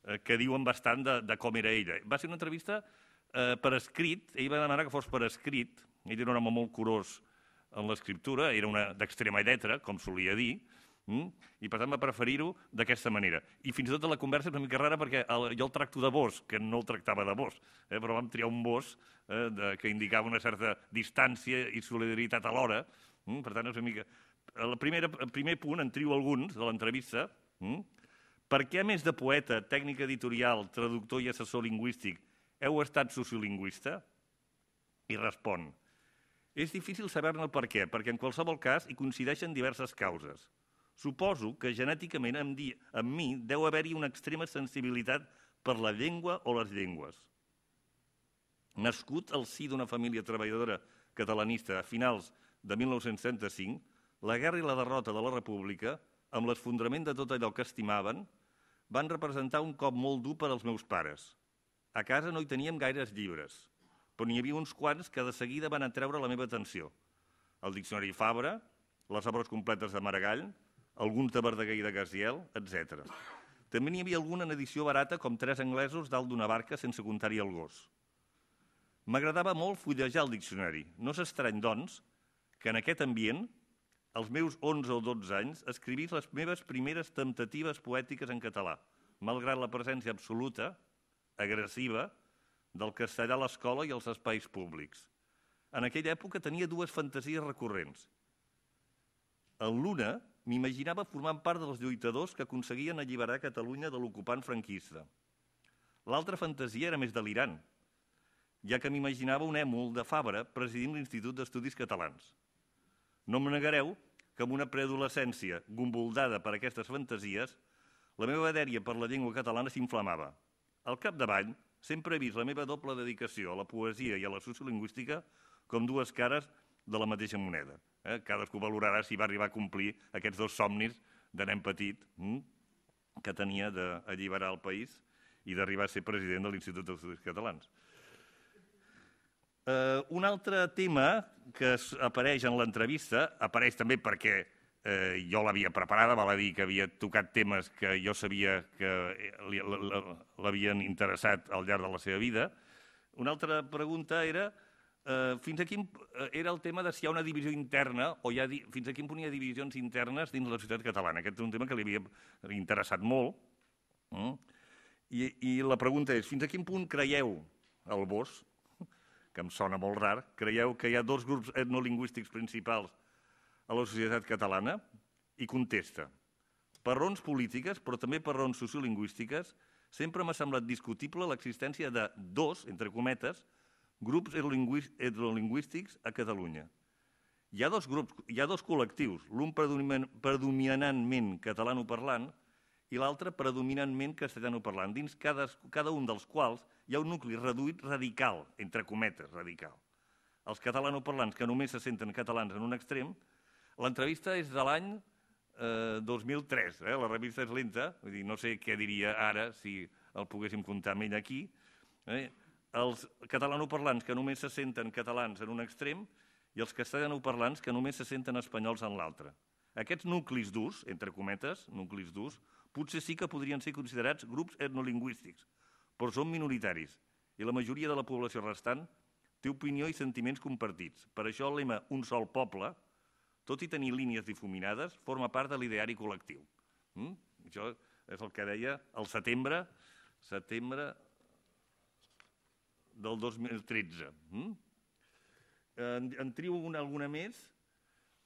Eh, que diuen bastant de, de com era ella. Va ser una entrevista eh, per escrit, ell va demanar que fos per escrit, ell era un home molt curós en l'escriptura, era una d'extrema lletra, com solia dir, mm? i per tant va preferir-ho d'aquesta manera. I fins i tot la conversa és una mica rara perquè el, jo el tracto de vos, que no el tractava de vos, eh? però vam triar un vos eh, de, que indicava una certa distància i solidaritat alhora, mm? per tant és una mica... El, primera, el primer punt, en trio alguns de l'entrevista, mm? Per què, a més de poeta, tècnic editorial, traductor i assessor lingüístic, heu estat sociolingüista? I respon, és difícil saber-ne el per què, perquè en qualsevol cas hi coincideixen diverses causes. Suposo que genèticament amb, di, amb mi deu haver-hi una extrema sensibilitat per la llengua o les llengües. Nascut al si d'una família treballadora catalanista a finals de 1935, la guerra i la derrota de la República, amb l'esfondrament de tot allò que estimaven, van representar un cop molt dur per als meus pares. A casa no hi teníem gaires llibres, però n'hi havia uns quants que de seguida van atreure la meva atenció. El diccionari Fabra, les obres completes de Maragall, alguns de Verdaguer i de Gaziel, etc. També n'hi havia alguna en edició barata com tres anglesos dalt d'una barca sense comptar-hi el gos. M'agradava molt fullejar el diccionari. No s'estrany, doncs, que en aquest ambient als meus 11 o 12 anys, escriví les meves primeres temptatives poètiques en català, malgrat la presència absoluta, agressiva, del castellà a l'escola i als espais públics. En aquella època tenia dues fantasies recurrents. En l'una, m'imaginava formant part dels lluitadors que aconseguien alliberar Catalunya de l'ocupant franquista. L'altra fantasia era més delirant, ja que m'imaginava un èmul de Fabra presidint l'Institut d'Estudis Catalans. No em negareu que amb una preadolescència gomboldada per aquestes fantasies, la meva dèria per la llengua catalana s'inflamava. Al capdavall, sempre he vist la meva doble dedicació a la poesia i a la sociolingüística com dues cares de la mateixa moneda. Eh? Cadascú valorarà si va arribar a complir aquests dos somnis de nen petit hm? que tenia d'alliberar el país i d'arribar a ser president de l'Institut dels Estudis Catalans. Eh, un altre tema que apareix en l'entrevista, apareix també perquè eh, jo l'havia preparada, val a dir que havia tocat temes que jo sabia que eh, l'havien interessat al llarg de la seva vida. Una altra pregunta era eh, fins a quin eh, era el tema de si hi ha una divisió interna o hi ha, fins a quin punt hi ha divisions internes dins la societat catalana. Aquest és un tema que li havia interessat molt. Mm? I, I la pregunta és, fins a quin punt creieu el BOS, que em sona molt rar, creieu que hi ha dos grups etnolingüístics principals a la societat catalana? I contesta. Per raons polítiques, però també per raons sociolingüístiques, sempre m'ha semblat discutible l'existència de dos, entre cometes, grups etnolingüístics a Catalunya. Hi ha dos, grups, hi ha dos col·lectius, l'un predominantment catalanoparlant parlant i l'altre predominantment castellanoparlant, dins cada, cada un dels quals hi ha un nucli reduït radical, entre cometes, radical. Els catalanoparlants que només se senten catalans en un extrem, l'entrevista és de l'any eh, 2003, eh? la revista és lenta, vull dir, no sé què diria ara si el poguéssim comptar amb ell aquí. Eh? Els catalanoparlants que només se senten catalans en un extrem i els castellanoparlants que només se senten espanyols en l'altre. Aquests nuclis durs, entre cometes, nuclis durs, potser sí que podrien ser considerats grups etnolingüístics, però són minoritaris i la majoria de la població restant té opinió i sentiments compartits. Per això el lema Un sol poble, tot i tenir línies difuminades, forma part de l'ideari col·lectiu. Mm? Això és el que deia el setembre, setembre del 2013. Mm? En, en trio una, alguna més.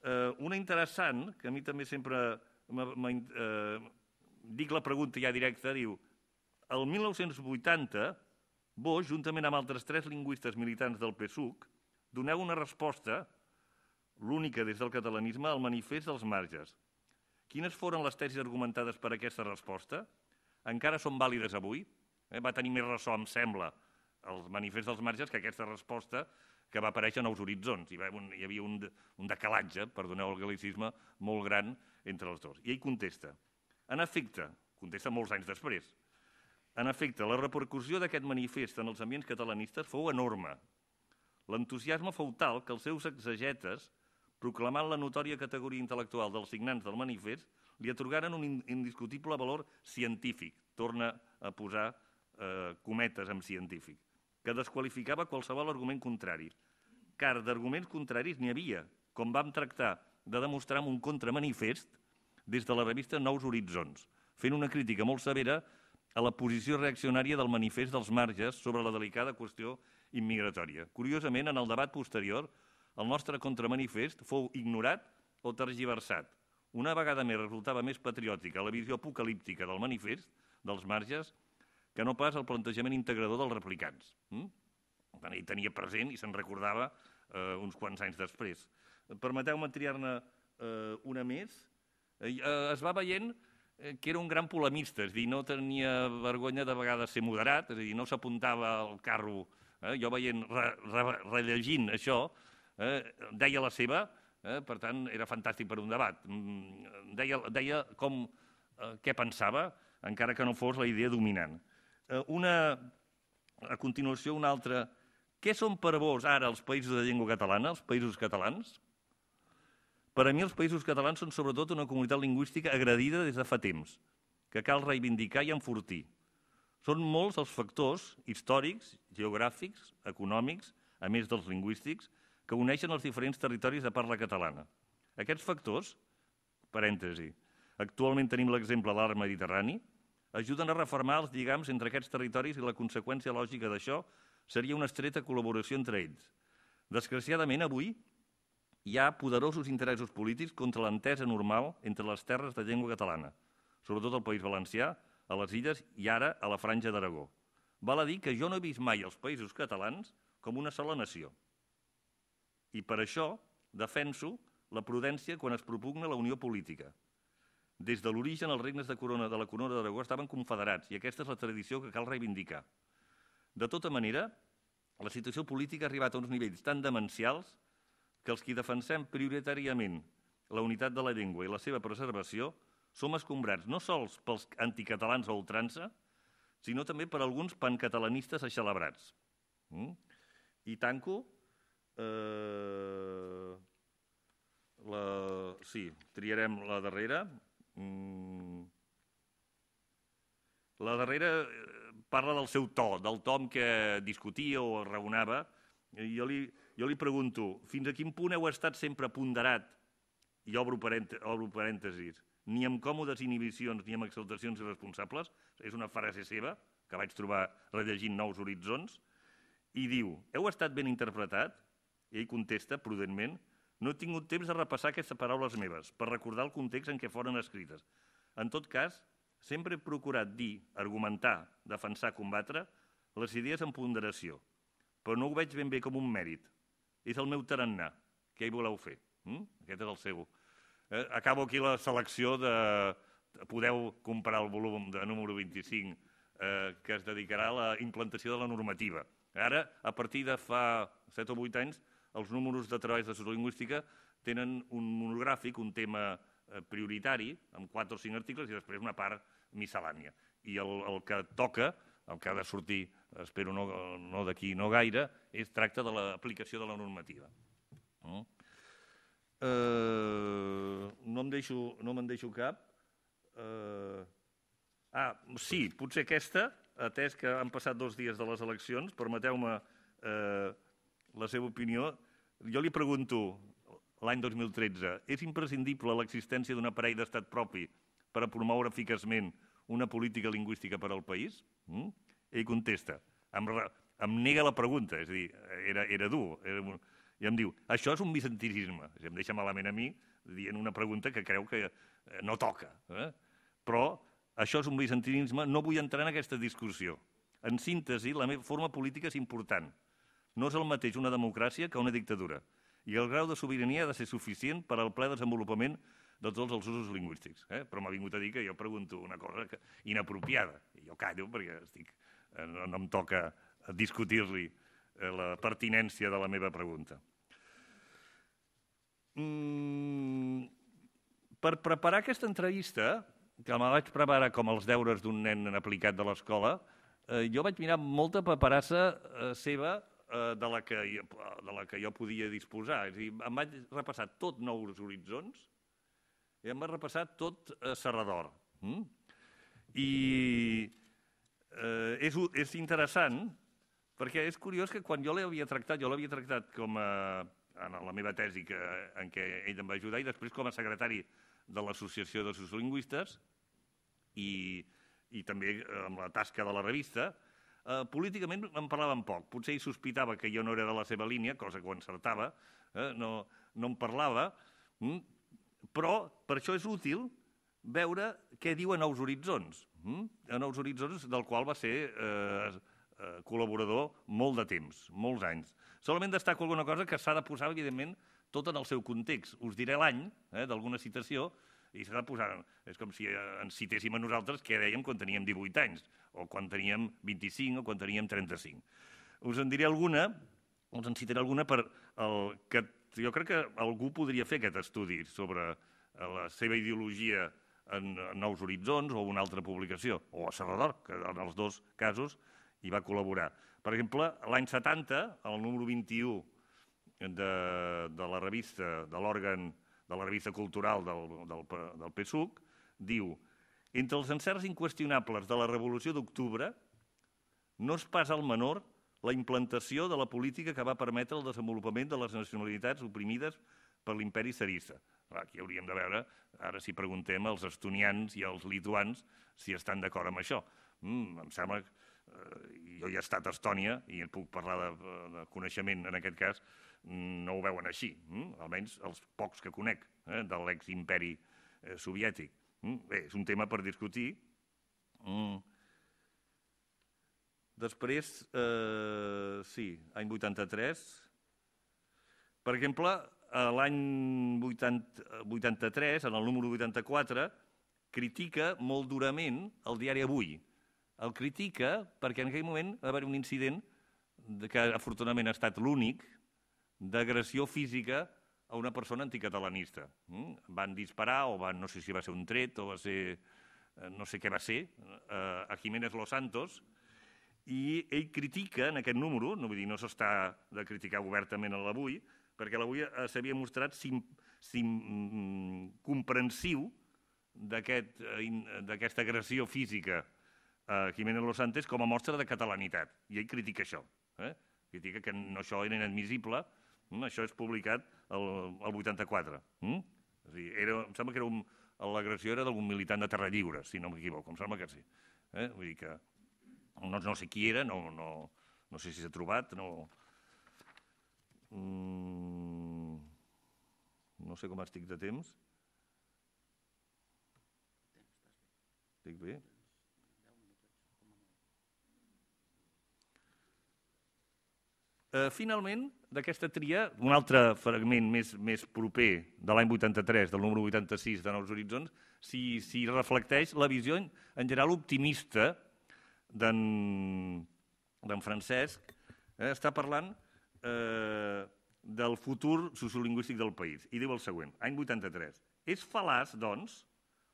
Eh, una interessant, que a mi també sempre eh, dic la pregunta ja directa, diu, el 1980, vos, juntament amb altres tres lingüistes militants del PSUC, doneu una resposta, l'única des del catalanisme, al manifest dels marges. Quines foren les tesis argumentades per aquesta resposta? Encara són vàlides avui? Eh? Va tenir més ressò, em sembla, el manifest dels marges que aquesta resposta que va aparèixer a Nous Horitzons. Hi, va un, hi havia un, un decalatge, perdoneu el galicisme, molt gran entre els dos. I ell contesta, en efecte, contesta molts anys després, en efecte, la repercussió d'aquest manifest en els ambients catalanistes fou enorme. L'entusiasme fou tal que els seus exegetes, proclamant la notòria categoria intel·lectual dels signants del manifest, li atorgaren un indiscutible valor científic, torna a posar eh, cometes amb científic, que desqualificava qualsevol argument contrari, car d'arguments contraris n'hi havia, com vam tractar de demostrar amb un contramanifest des de la revista Nous Horitzons, fent una crítica molt severa a la posició reaccionària del manifest dels marges sobre la delicada qüestió immigratòria. Curiosament, en el debat posterior, el nostre contramanifest fou ignorat o tergiversat. Una vegada més resultava més patriòtica la visió apocalíptica del manifest dels marges que no pas el plantejament integrador dels replicants. Mm? Ell tenia present i se'n recordava eh, uns quants anys després. Permeteu-me triar-ne eh, una més, Eh, eh, es va veient eh, que era un gran polemista, és dir, no tenia vergonya de vegades ser moderat, és dir, no s'apuntava al carro. Eh? Jo veient, re, re, rellegint això, eh? deia la seva, eh? per tant, era fantàstic per un debat. Mm, deia, deia com, eh, què pensava, encara que no fos la idea dominant. Eh, una, a continuació, una altra. Què són per vos ara els països de llengua catalana, els països catalans? Per a mi els països catalans són sobretot una comunitat lingüística agredida des de fa temps, que cal reivindicar i enfortir. Són molts els factors històrics, geogràfics, econòmics, a més dels lingüístics, que uneixen els diferents territoris de parla catalana. Aquests factors, parèntesi, actualment tenim l'exemple de l'art mediterrani, ajuden a reformar els lligams entre aquests territoris i la conseqüència lògica d'això seria una estreta col·laboració entre ells. Desgraciadament, avui, hi ha poderosos interessos polítics contra l'entesa normal entre les terres de llengua catalana, sobretot al País Valencià, a les Illes i ara a la Franja d'Aragó. Val a dir que jo no he vist mai els països catalans com una sola nació. I per això defenso la prudència quan es propugna la unió política. Des de l'origen, els regnes de, corona, de la corona d'Aragó estaven confederats i aquesta és la tradició que cal reivindicar. De tota manera, la situació política ha arribat a uns nivells tan demencials que els qui defensem prioritàriament la unitat de la llengua i la seva preservació som escombrats no sols pels anticatalans o ultrança, sinó també per alguns pancatalanistes aixelebrats. Mm? I tanco eh, la... Sí, triarem la darrera. Mm. La darrera eh, parla del seu to, del to amb què discutia o raonava. Jo li, jo li pregunto, fins a quin punt heu estat sempre ponderat, i obro, obro parèntesis, ni amb còmodes inhibicions ni amb exaltacions irresponsables, és una frase seva que vaig trobar rellegint Nous Horitzons, i diu, heu estat ben interpretat? I ell contesta, prudentment, no he tingut temps de repassar aquestes paraules meves per recordar el context en què foren escrites. En tot cas, sempre he procurat dir, argumentar, defensar, combatre les idees en ponderació, però no ho veig ben bé com un mèrit, és el meu tarannà. Què hi voleu fer? Mm? Aquest és el seu. Eh, acabo aquí la selecció de... Podeu comprar el volum de número 25 eh, que es dedicarà a la implantació de la normativa. Ara, a partir de fa 7 o 8 anys, els números de treballs de sociolingüística tenen un monogràfic, un tema eh, prioritari, amb 4 o 5 articles i després una part miscel·lània. I el, el que toca el que ha de sortir, espero no, no d'aquí no gaire, és tracta de l'aplicació de la normativa. No? Eh, no em deixo, no me'n deixo cap. Eh, ah, sí, potser aquesta, atès que han passat dos dies de les eleccions, permeteu-me eh, la seva opinió. Jo li pregunto, l'any 2013, és imprescindible l'existència d'un aparell d'estat propi per a promoure eficaçment una política lingüística per al país? Mm? Ell contesta, em, re, em nega la pregunta, és a dir, era, era dur. Era, I em diu, això és un bizantinisme. Em deixa malament a mi dient una pregunta que creu que eh, no toca. Eh? Però això és un bizantinisme, no vull entrar en aquesta discussió. En síntesi, la meva forma política és important. No és el mateix una democràcia que una dictadura. I el grau de sobirania ha de ser suficient per al ple desenvolupament de tots els usos lingüístics. Eh? Però m'ha vingut a dir que jo pregunto una cosa que, inapropiada. I jo callo perquè estic, eh, no, no em toca discutir-li eh, la pertinència de la meva pregunta. Mm, per preparar aquesta entrevista, que me vaig preparar com els deures d'un nen aplicat de l'escola, eh, jo vaig mirar molta paperassa eh, seva eh, de, la que, jo, de la que jo podia disposar. És a dir, em vaig repassar tot nous horitzons, hem repassat tot a eh, Serrador. Mm? I eh, és, és interessant perquè és curiós que quan jo l'havia tractat, jo l'havia tractat com a, en la meva tesi que, en què ell em va ajudar i després com a secretari de l'Associació de Sociolingüistes i, i també eh, amb la tasca de la revista, eh, políticament en parlaven poc. Potser ell sospitava que jo no era de la seva línia, cosa que ho encertava, eh, no, no en parlava, mm, però per això és útil veure què diu a Nous Horitzons, hm? a Nous Horitzons del qual va ser eh, eh, col·laborador molt de temps, molts anys. Solament destaco alguna cosa que s'ha de posar, evidentment, tot en el seu context. Us diré l'any eh, d'alguna citació i s'ha de posar... És com si eh, ens citéssim a nosaltres què dèiem quan teníem 18 anys, o quan teníem 25, o quan teníem 35. Us en diré alguna, us en citaré alguna per el que jo crec que algú podria fer aquest estudi sobre eh, la seva ideologia en Nous Horitzons o una altra publicació, o a Serrador, que en els dos casos hi va col·laborar. Per exemple, l'any 70, el número 21 de, de la revista, de l'òrgan de la revista cultural del, del, del PSUC, diu entre els encerts inqüestionables de la revolució d'octubre no és pas el menor la implantació de la política que va permetre el desenvolupament de les nacionalitats oprimides per l'imperi Sarissa. Aquí hauríem de veure, ara si preguntem als estonians i als lituans si estan d'acord amb això. Mm, em sembla que eh, jo ja he estat a Estònia i en puc parlar de, de coneixement en aquest cas, no ho veuen així, mm? almenys els pocs que conec eh, de l'eximperi eh, soviètic. Mm? Bé, és un tema per discutir. Mm Després, eh, sí, any 83. Per exemple, l'any 83, en el número 84, critica molt durament el diari Avui. El critica perquè en aquell moment va haver un incident que afortunadament ha estat l'únic d'agressió física a una persona anticatalanista. Mm? Van disparar, o van, no sé si va ser un tret, o va ser... Eh, no sé què va ser, eh, a Jiménez Los Santos, i ell critica en aquest número, no vull dir, no s'està de criticar obertament a l'avui, perquè l'avui eh, s'havia mostrat sim, sim, mm, comprensiu eh, d'aquesta aquest, agressió física a Jiménez Los Santos com a mostra de catalanitat. I ell critica això. Eh? Critica que no, això era inadmissible. Mm? Això és publicat el, el 84. Mm? O sigui, era, em sembla que l'agressió era d'algun militant de Terra Lliure, si no m'equivoco. Em sembla que sí. Eh? Vull dir que no, no sé qui era, no, no, no sé si s'ha trobat, no... Mm, no sé com estic de temps. Estic bé? Eh, finalment, d'aquesta tria, un altre fragment més, més proper de l'any 83, del número 86 de Nous Horitzons, s'hi reflecteix la visió en general optimista d'en Francesc, eh, està parlant eh, del futur sociolingüístic del país. I diu el següent, any 83. És falàs, doncs,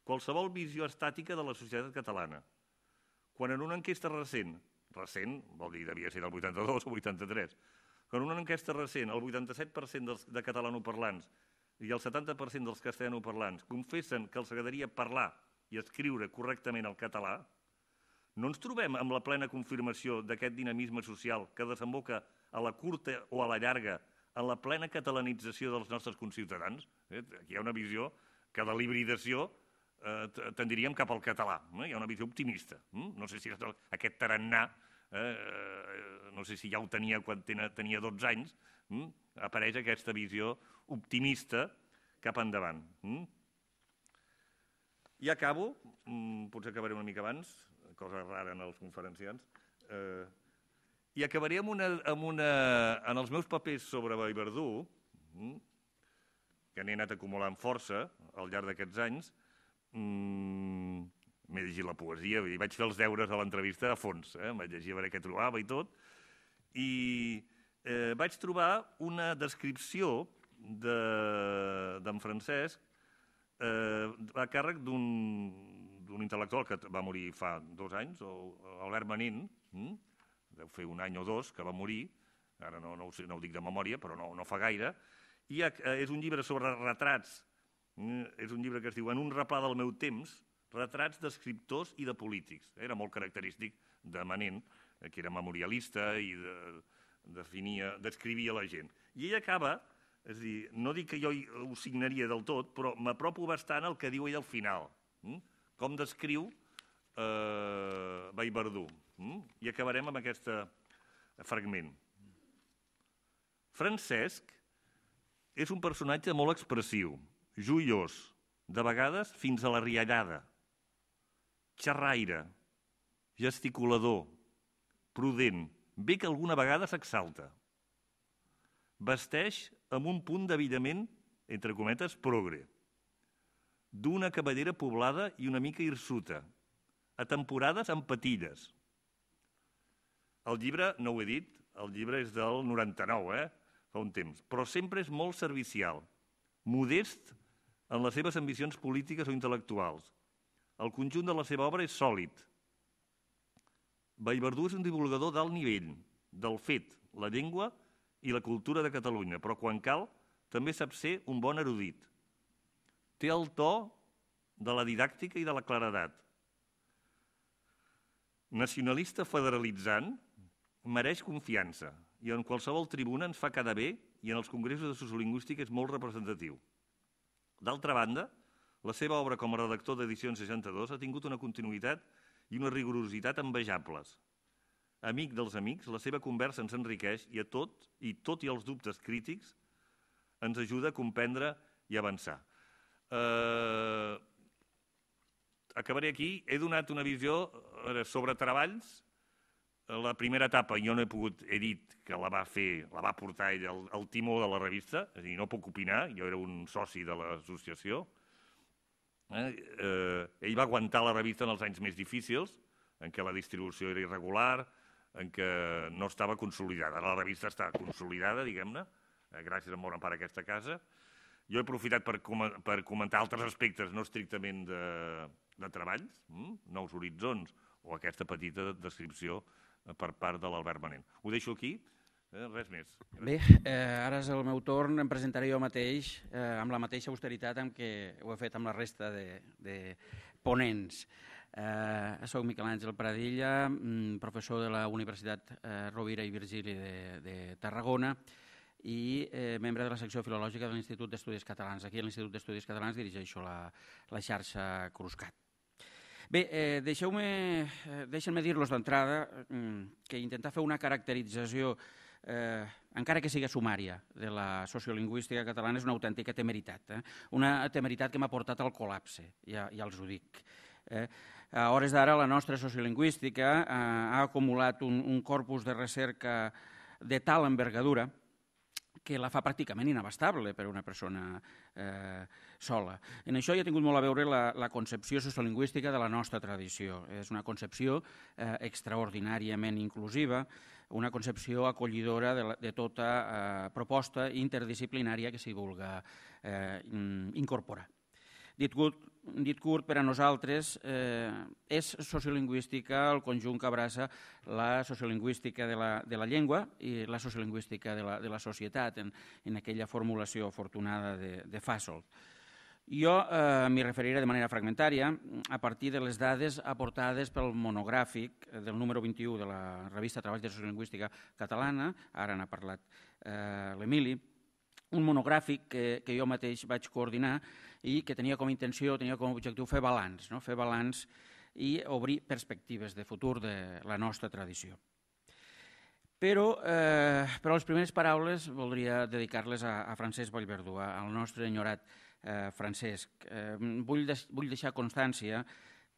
qualsevol visió estàtica de la societat catalana. Quan en una enquesta recent, recent, vol dir devia ser del 82 o 83, quan en una enquesta recent el 87% dels, de catalanoparlants i el 70% dels castellanoparlants confessen que els agradaria parlar i escriure correctament el català, no ens trobem amb la plena confirmació d'aquest dinamisme social que desemboca a la curta o a la llarga en la plena catalanització dels nostres conciutadans? Eh? Aquí hi ha una visió que de l'hibridació eh, tendiríem cap al català. Eh? Hi ha una visió optimista. Mm? No sé si aquest tarannà, eh, eh, no sé si ja ho tenia quan tenia, tenia 12 anys, mm? apareix aquesta visió optimista cap endavant. Mm? I acabo, mm, potser acabaré una mica abans, cosa rara en els conferenciants. Eh, I acabaré amb una, amb una, en els meus papers sobre Vallverdú, mm, que n'he anat acumulant força al llarg d'aquests anys, mm, m'he llegit la poesia, i vaig fer els deures a l'entrevista a fons, eh? vaig llegir a veure què trobava i tot, i eh, vaig trobar una descripció d'en de, Francesc eh, a càrrec d'un d'un intel·lectual que va morir fa dos anys, o Albert Manin, hm? deu fer un any o dos, que va morir, ara no, no, ho, sé, no ho dic de memòria, però no, no fa gaire, i eh, és un llibre sobre retrats, hm? és un llibre que es diu En un replà del meu temps, retrats d'escriptors i de polítics. Era molt característic de Manent, eh, que era memorialista i de, definia, descrivia la gent. I ell acaba, és a dir, no dic que jo ho signaria del tot, però m'apropo bastant al que diu ell al final. Mm? com descriu eh, Vallverdú. Mm? I acabarem amb aquest eh, fragment. Francesc és un personatge molt expressiu, joiós, de vegades fins a la riallada, xerraire, gesticulador, prudent, bé que alguna vegada s'exalta. Vesteix amb un punt d'avillament, entre cometes, progre d'una cabellera poblada i una mica irsuta, a temporades amb patilles. El llibre, no ho he dit, el llibre és del 99, eh? fa un temps, però sempre és molt servicial, modest en les seves ambicions polítiques o intel·lectuals. El conjunt de la seva obra és sòlid. Vallverdú és un divulgador d'alt nivell, del fet, la llengua i la cultura de Catalunya, però quan cal també sap ser un bon erudit té el to de la didàctica i de la claredat. Nacionalista federalitzant mereix confiança i en qualsevol tribuna ens fa quedar bé i en els congressos de sociolingüística és molt representatiu. D'altra banda, la seva obra com a redactor d'Edicions 62 ha tingut una continuïtat i una rigorositat envejables. Amic dels amics, la seva conversa ens enriqueix i a tot, i tot i els dubtes crítics, ens ajuda a comprendre i avançar. Eh, acabaré aquí. He donat una visió eh, sobre treballs, eh, la primera etapa jo no he pogut, he dit que la va fer, la va portar ell al, el, el timó de la revista, és a dir, no puc opinar, jo era un soci de l'associació. Eh? Eh, ell va aguantar la revista en els anys més difícils, en què la distribució era irregular, en què no estava consolidada. Ara la revista està consolidada, diguem-ne, eh, gràcies en bona part a aquesta casa, jo he aprofitat per, com per comentar altres aspectes no estrictament de, de treballs, mm? nous horitzons o aquesta petita descripció eh, per part de l'Albert Manent. Ho deixo aquí, eh? res més. Bé, eh, ara és el meu torn, em presentaré jo mateix eh, amb la mateixa austeritat amb què ho he fet amb la resta de, de ponents. Eh, soc Miquel Àngel Paradilla, mm, professor de la Universitat eh, Rovira i Virgili de, de Tarragona, i eh, membre de la secció filològica de l'Institut d'Estudis Catalans. Aquí a l'Institut d'Estudis Catalans dirigeixo la, la xarxa Cruscat. Bé, eh, deixeu-me eh, deixeu dir-los d'entrada mm, que intentar fer una caracterització eh, encara que sigui sumària, de la sociolingüística catalana és una autèntica temeritat, eh? una temeritat que m'ha portat al col·lapse, ja, ja els ho dic. Eh? A hores d'ara, la nostra sociolingüística eh, ha acumulat un, un corpus de recerca de tal envergadura que la fa pràcticament inabastable per a una persona eh, sola. En això hi ha tingut molt a veure la, la concepció sociolingüística de la nostra tradició. És una concepció eh, extraordinàriament inclusiva, una concepció acollidora de, la, de tota eh, proposta interdisciplinària que s'hi vulga eh, mm, incorporar. Dit curt, dit curt per a nosaltres, eh, és sociolingüística el conjunt que abraça la sociolingüística de la, de la llengua i la sociolingüística de la, de la societat en, en aquella formulació afortunada de, de Fassold. Jo eh, m'hi referiré de manera fragmentària a partir de les dades aportades pel monogràfic del número 21 de la revista Treball de Sociolingüística Catalana, ara n'ha parlat eh, l'Emili, un monogràfic que, que jo mateix vaig coordinar i que tenia com a intenció, tenia com a objectiu fer balanç, no? fer balanç i obrir perspectives de futur de la nostra tradició. Però, eh, però les primeres paraules voldria dedicar-les a, a Francesc Vallverdú, al nostre enyorat eh, Francesc. Eh, vull, deix, vull deixar constància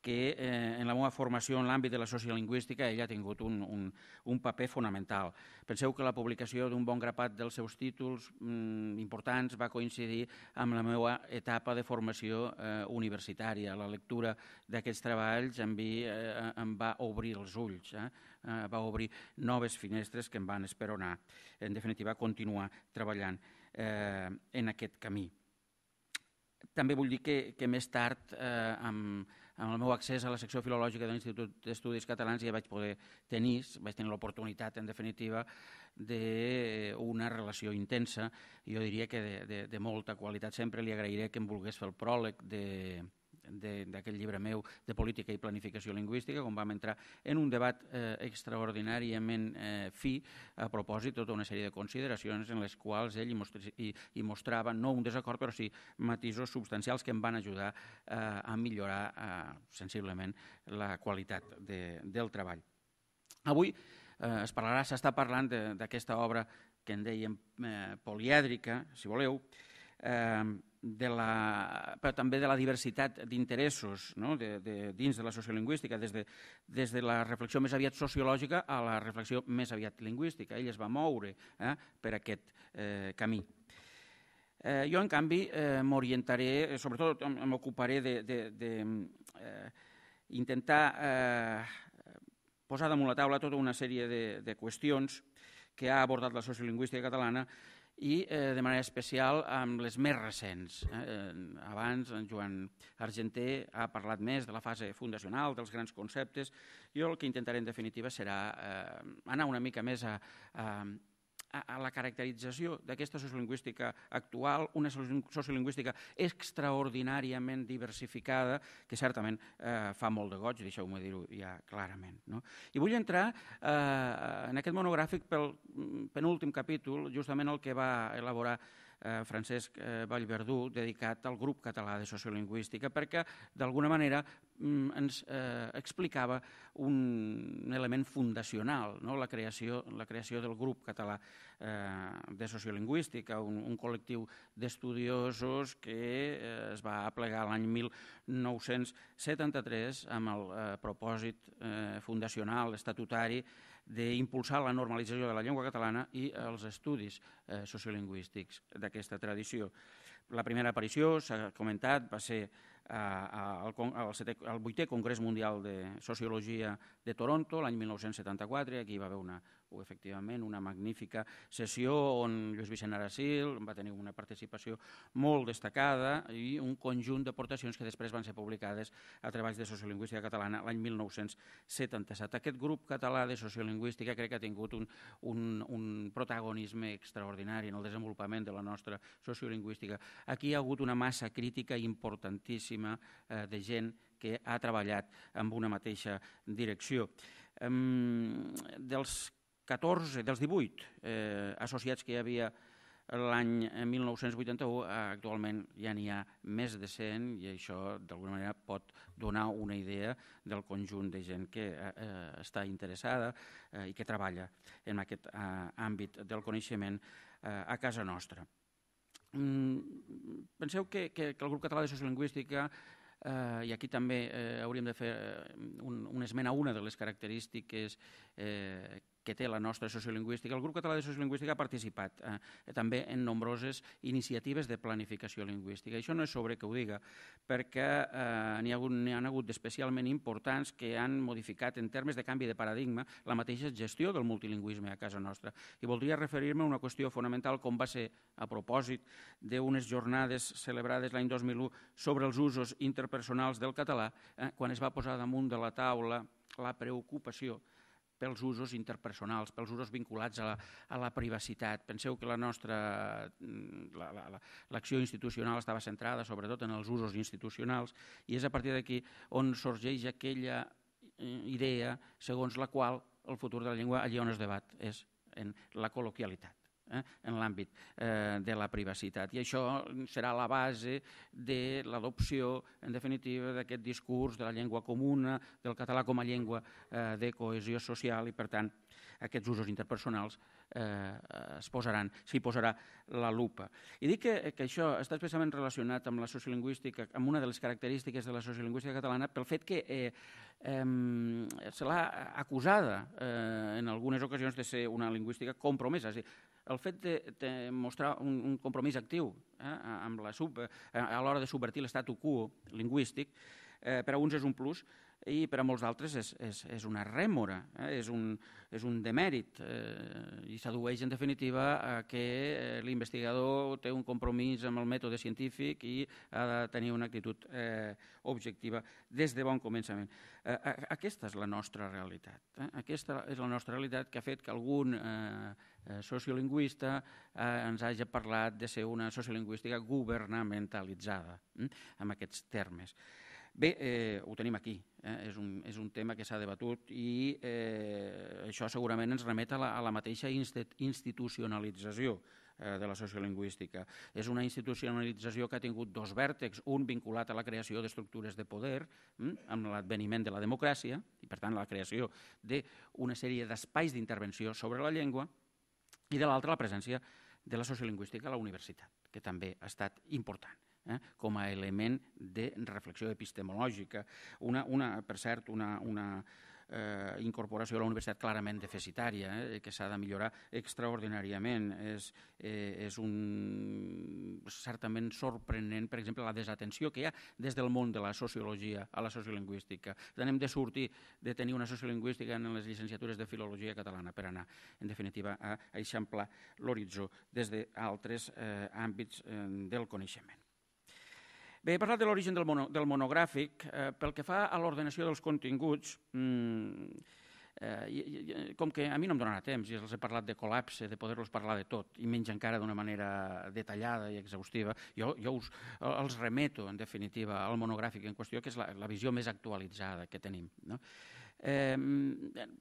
que eh, en la meva formació en l'àmbit de la sociolingüística ella ha tingut un, un, un paper fonamental. Penseu que la publicació d'un bon grapat dels seus títols mm, importants va coincidir amb la meva etapa de formació eh, universitària. La lectura d'aquests treballs em, vi, eh, em va obrir els ulls, eh? Eh, va obrir noves finestres que em van esperonar, en definitiva, continuar treballant eh, en aquest camí. També vull dir que, que més tard, eh, amb, amb el meu accés a la secció filològica de l'Institut d'Estudis Catalans ja vaig poder tenir, vaig tenir l'oportunitat, en definitiva, d'una eh, relació intensa, jo diria que de, de, de molta qualitat. Sempre li agrairé que em volgués fer el pròleg de, d'aquest llibre meu de política i planificació lingüística, on vam entrar en un debat eh, extraordinàriament eh, fi a propòsit tota una sèrie de consideracions en les quals ell hi, mostri, hi, hi mostrava no un desacord, però sí matisos substancials que em van ajudar eh, a millorar eh, sensiblement la qualitat de, del treball. Avui eh, es parlarà, s'està parlant d'aquesta obra que en dèiem eh, polièdrica, si voleu, eh, de la, però també de la diversitat d'interessos no? de, de, dins de la sociolingüística, des de, des de la reflexió més aviat sociològica a la reflexió més aviat lingüística. Ell es va moure eh, per aquest eh, camí. Eh, jo, en canvi, eh, m'orientaré, eh, sobretot m'ocuparé de, de, de eh, intentar eh, posar damunt la taula tota una sèrie de, de qüestions que ha abordat la sociolingüística catalana i eh, de manera especial amb les més recents. Eh? eh? Abans en Joan Argenter ha parlat més de la fase fundacional, dels grans conceptes. Jo el que intentaré en definitiva serà eh, anar una mica més a, a, a, la caracterització d'aquesta sociolingüística actual, una sociolingüística extraordinàriament diversificada, que certament eh, fa molt de goig, deixeu-me dir-ho ja clarament. No? I vull entrar eh, en aquest monogràfic pel mm, penúltim capítol, justament el que va elaborar eh, Francesc eh, Vallverdú, dedicat al grup català de sociolingüística, perquè d'alguna manera mm, ens eh, explicava un element fundacional, no? la, creació, la creació del grup català eh, de sociolingüística, un, un col·lectiu d'estudiosos que eh, es va aplegar l'any 1973 amb el eh, propòsit eh, fundacional estatutari d'impulsar la normalització de la llengua catalana i eh, els estudis eh, sociolingüístics d'aquesta tradició. La primera aparició, s'ha comentat, va ser eh, al, al, setè, al 8è Congrés Mundial de Sociologia de Toronto l'any 1974, aquí hi va haver una, efectivament, una magnífica sessió on Lluís Vicent Aracil va tenir una participació molt destacada i un conjunt d'aportacions que després van ser publicades a Treballs de Sociolingüística Catalana l'any 1977. Aquest grup català de sociolingüística crec que ha tingut un, un, un protagonisme extraordinari en el desenvolupament de la nostra sociolingüística. Aquí hi ha hagut una massa crítica importantíssima eh, de gent que ha treballat amb una mateixa direcció. Um, dels 14 dels 18 eh, associats que hi havia l'any 1981, actualment ja n'hi ha més de 100 i això d'alguna manera pot donar una idea del conjunt de gent que eh, eh, està interessada eh, i que treballa en aquest eh, àmbit del coneixement eh, a casa nostra. Mm, penseu que, que, que el grup català de sociolingüística eh, uh, i aquí també eh, hauríem de fer eh, un, un esment a una de les característiques eh, que té la nostra sociolingüística. El grup català de sociolingüística ha participat eh, també en nombroses iniciatives de planificació lingüística. això no és sobre que ho diga, perquè eh, n'hi ha, hagut, ha hagut especialment importants que han modificat en termes de canvi de paradigma la mateixa gestió del multilingüisme a casa nostra. I voldria referir-me a una qüestió fonamental com va ser a propòsit d'unes jornades celebrades l'any 2001 sobre els usos interpersonals del català, eh, quan es va posar damunt de la taula la preocupació pels usos interpersonals, pels usos vinculats a la, a la privacitat. Penseu que la nostra l'acció mm, la, la, institucional estava centrada sobretot en els usos institucionals i és a partir d'aquí on sorgeix aquella eh, idea segons la qual el futur de la llengua allà on es debat és en la col·loquialitat eh, en l'àmbit eh, de la privacitat. I això serà la base de l'adopció, en definitiva, d'aquest discurs de la llengua comuna, del català com a llengua eh, de cohesió social i, per tant, aquests usos interpersonals eh, eh es posaran, s'hi posarà la lupa. I dic que, que això està especialment relacionat amb la sociolingüística, amb una de les característiques de la sociolingüística catalana, pel fet que eh, eh, se l'ha acusada eh, en algunes ocasions de ser una lingüística compromesa, és a dir, el fet de, de mostrar un, un compromís actiu eh, amb la sub, a, eh, a l'hora de subvertir l'estat quo lingüístic eh, per a uns és un plus i per a molts altres és, és, és una rèmora, eh? és, un, és un demèrit eh, i s'adueix en definitiva a que eh, l'investigador té un compromís amb el mètode científic i ha de tenir una actitud eh, objectiva des de bon començament. Eh, aquesta és la nostra realitat, eh? aquesta és la nostra realitat que ha fet que algun eh, eh sociolingüista eh, ens hagi parlat de ser una sociolingüística governamentalitzada, eh? amb aquests termes. Bé, eh, ho tenim aquí. Eh? És, un, és un tema que s'ha debatut i eh, això segurament ens remet a la, a la mateixa institucionalització eh, de la sociolingüística. És una institucionalització que ha tingut dos vèrtexs, un vinculat a la creació d'estructures de poder, hm, amb l'adveniment de la democràcia, i per tant la creació d'una sèrie d'espais d'intervenció sobre la llengua, i de l'altra la presència de la sociolingüística a la universitat, que també ha estat important eh, com a element de reflexió epistemològica. Una, una per cert, una, una eh, incorporació a la universitat clarament deficitària, eh, que s'ha de millorar extraordinàriament. És, eh, és un, certament sorprenent, per exemple, la desatenció que hi ha des del món de la sociologia a la sociolingüística. Tenem de sortir de tenir una sociolingüística en les llicenciatures de filologia catalana per anar, en definitiva, a, a eixamplar l'horitzó des d'altres eh, àmbits eh, del coneixement. Bé, he parlat de l'origen del, mono, del monogràfic. Eh, pel que fa a l'ordenació dels continguts, mmm, eh, com que a mi no em donarà temps, i els he parlat de col·lapse, de poder-los parlar de tot, i menys encara d'una manera detallada i exhaustiva, jo, jo us, els remeto, en definitiva, al monogràfic en qüestió, que és la, la visió més actualitzada que tenim. No? Eh, Eh,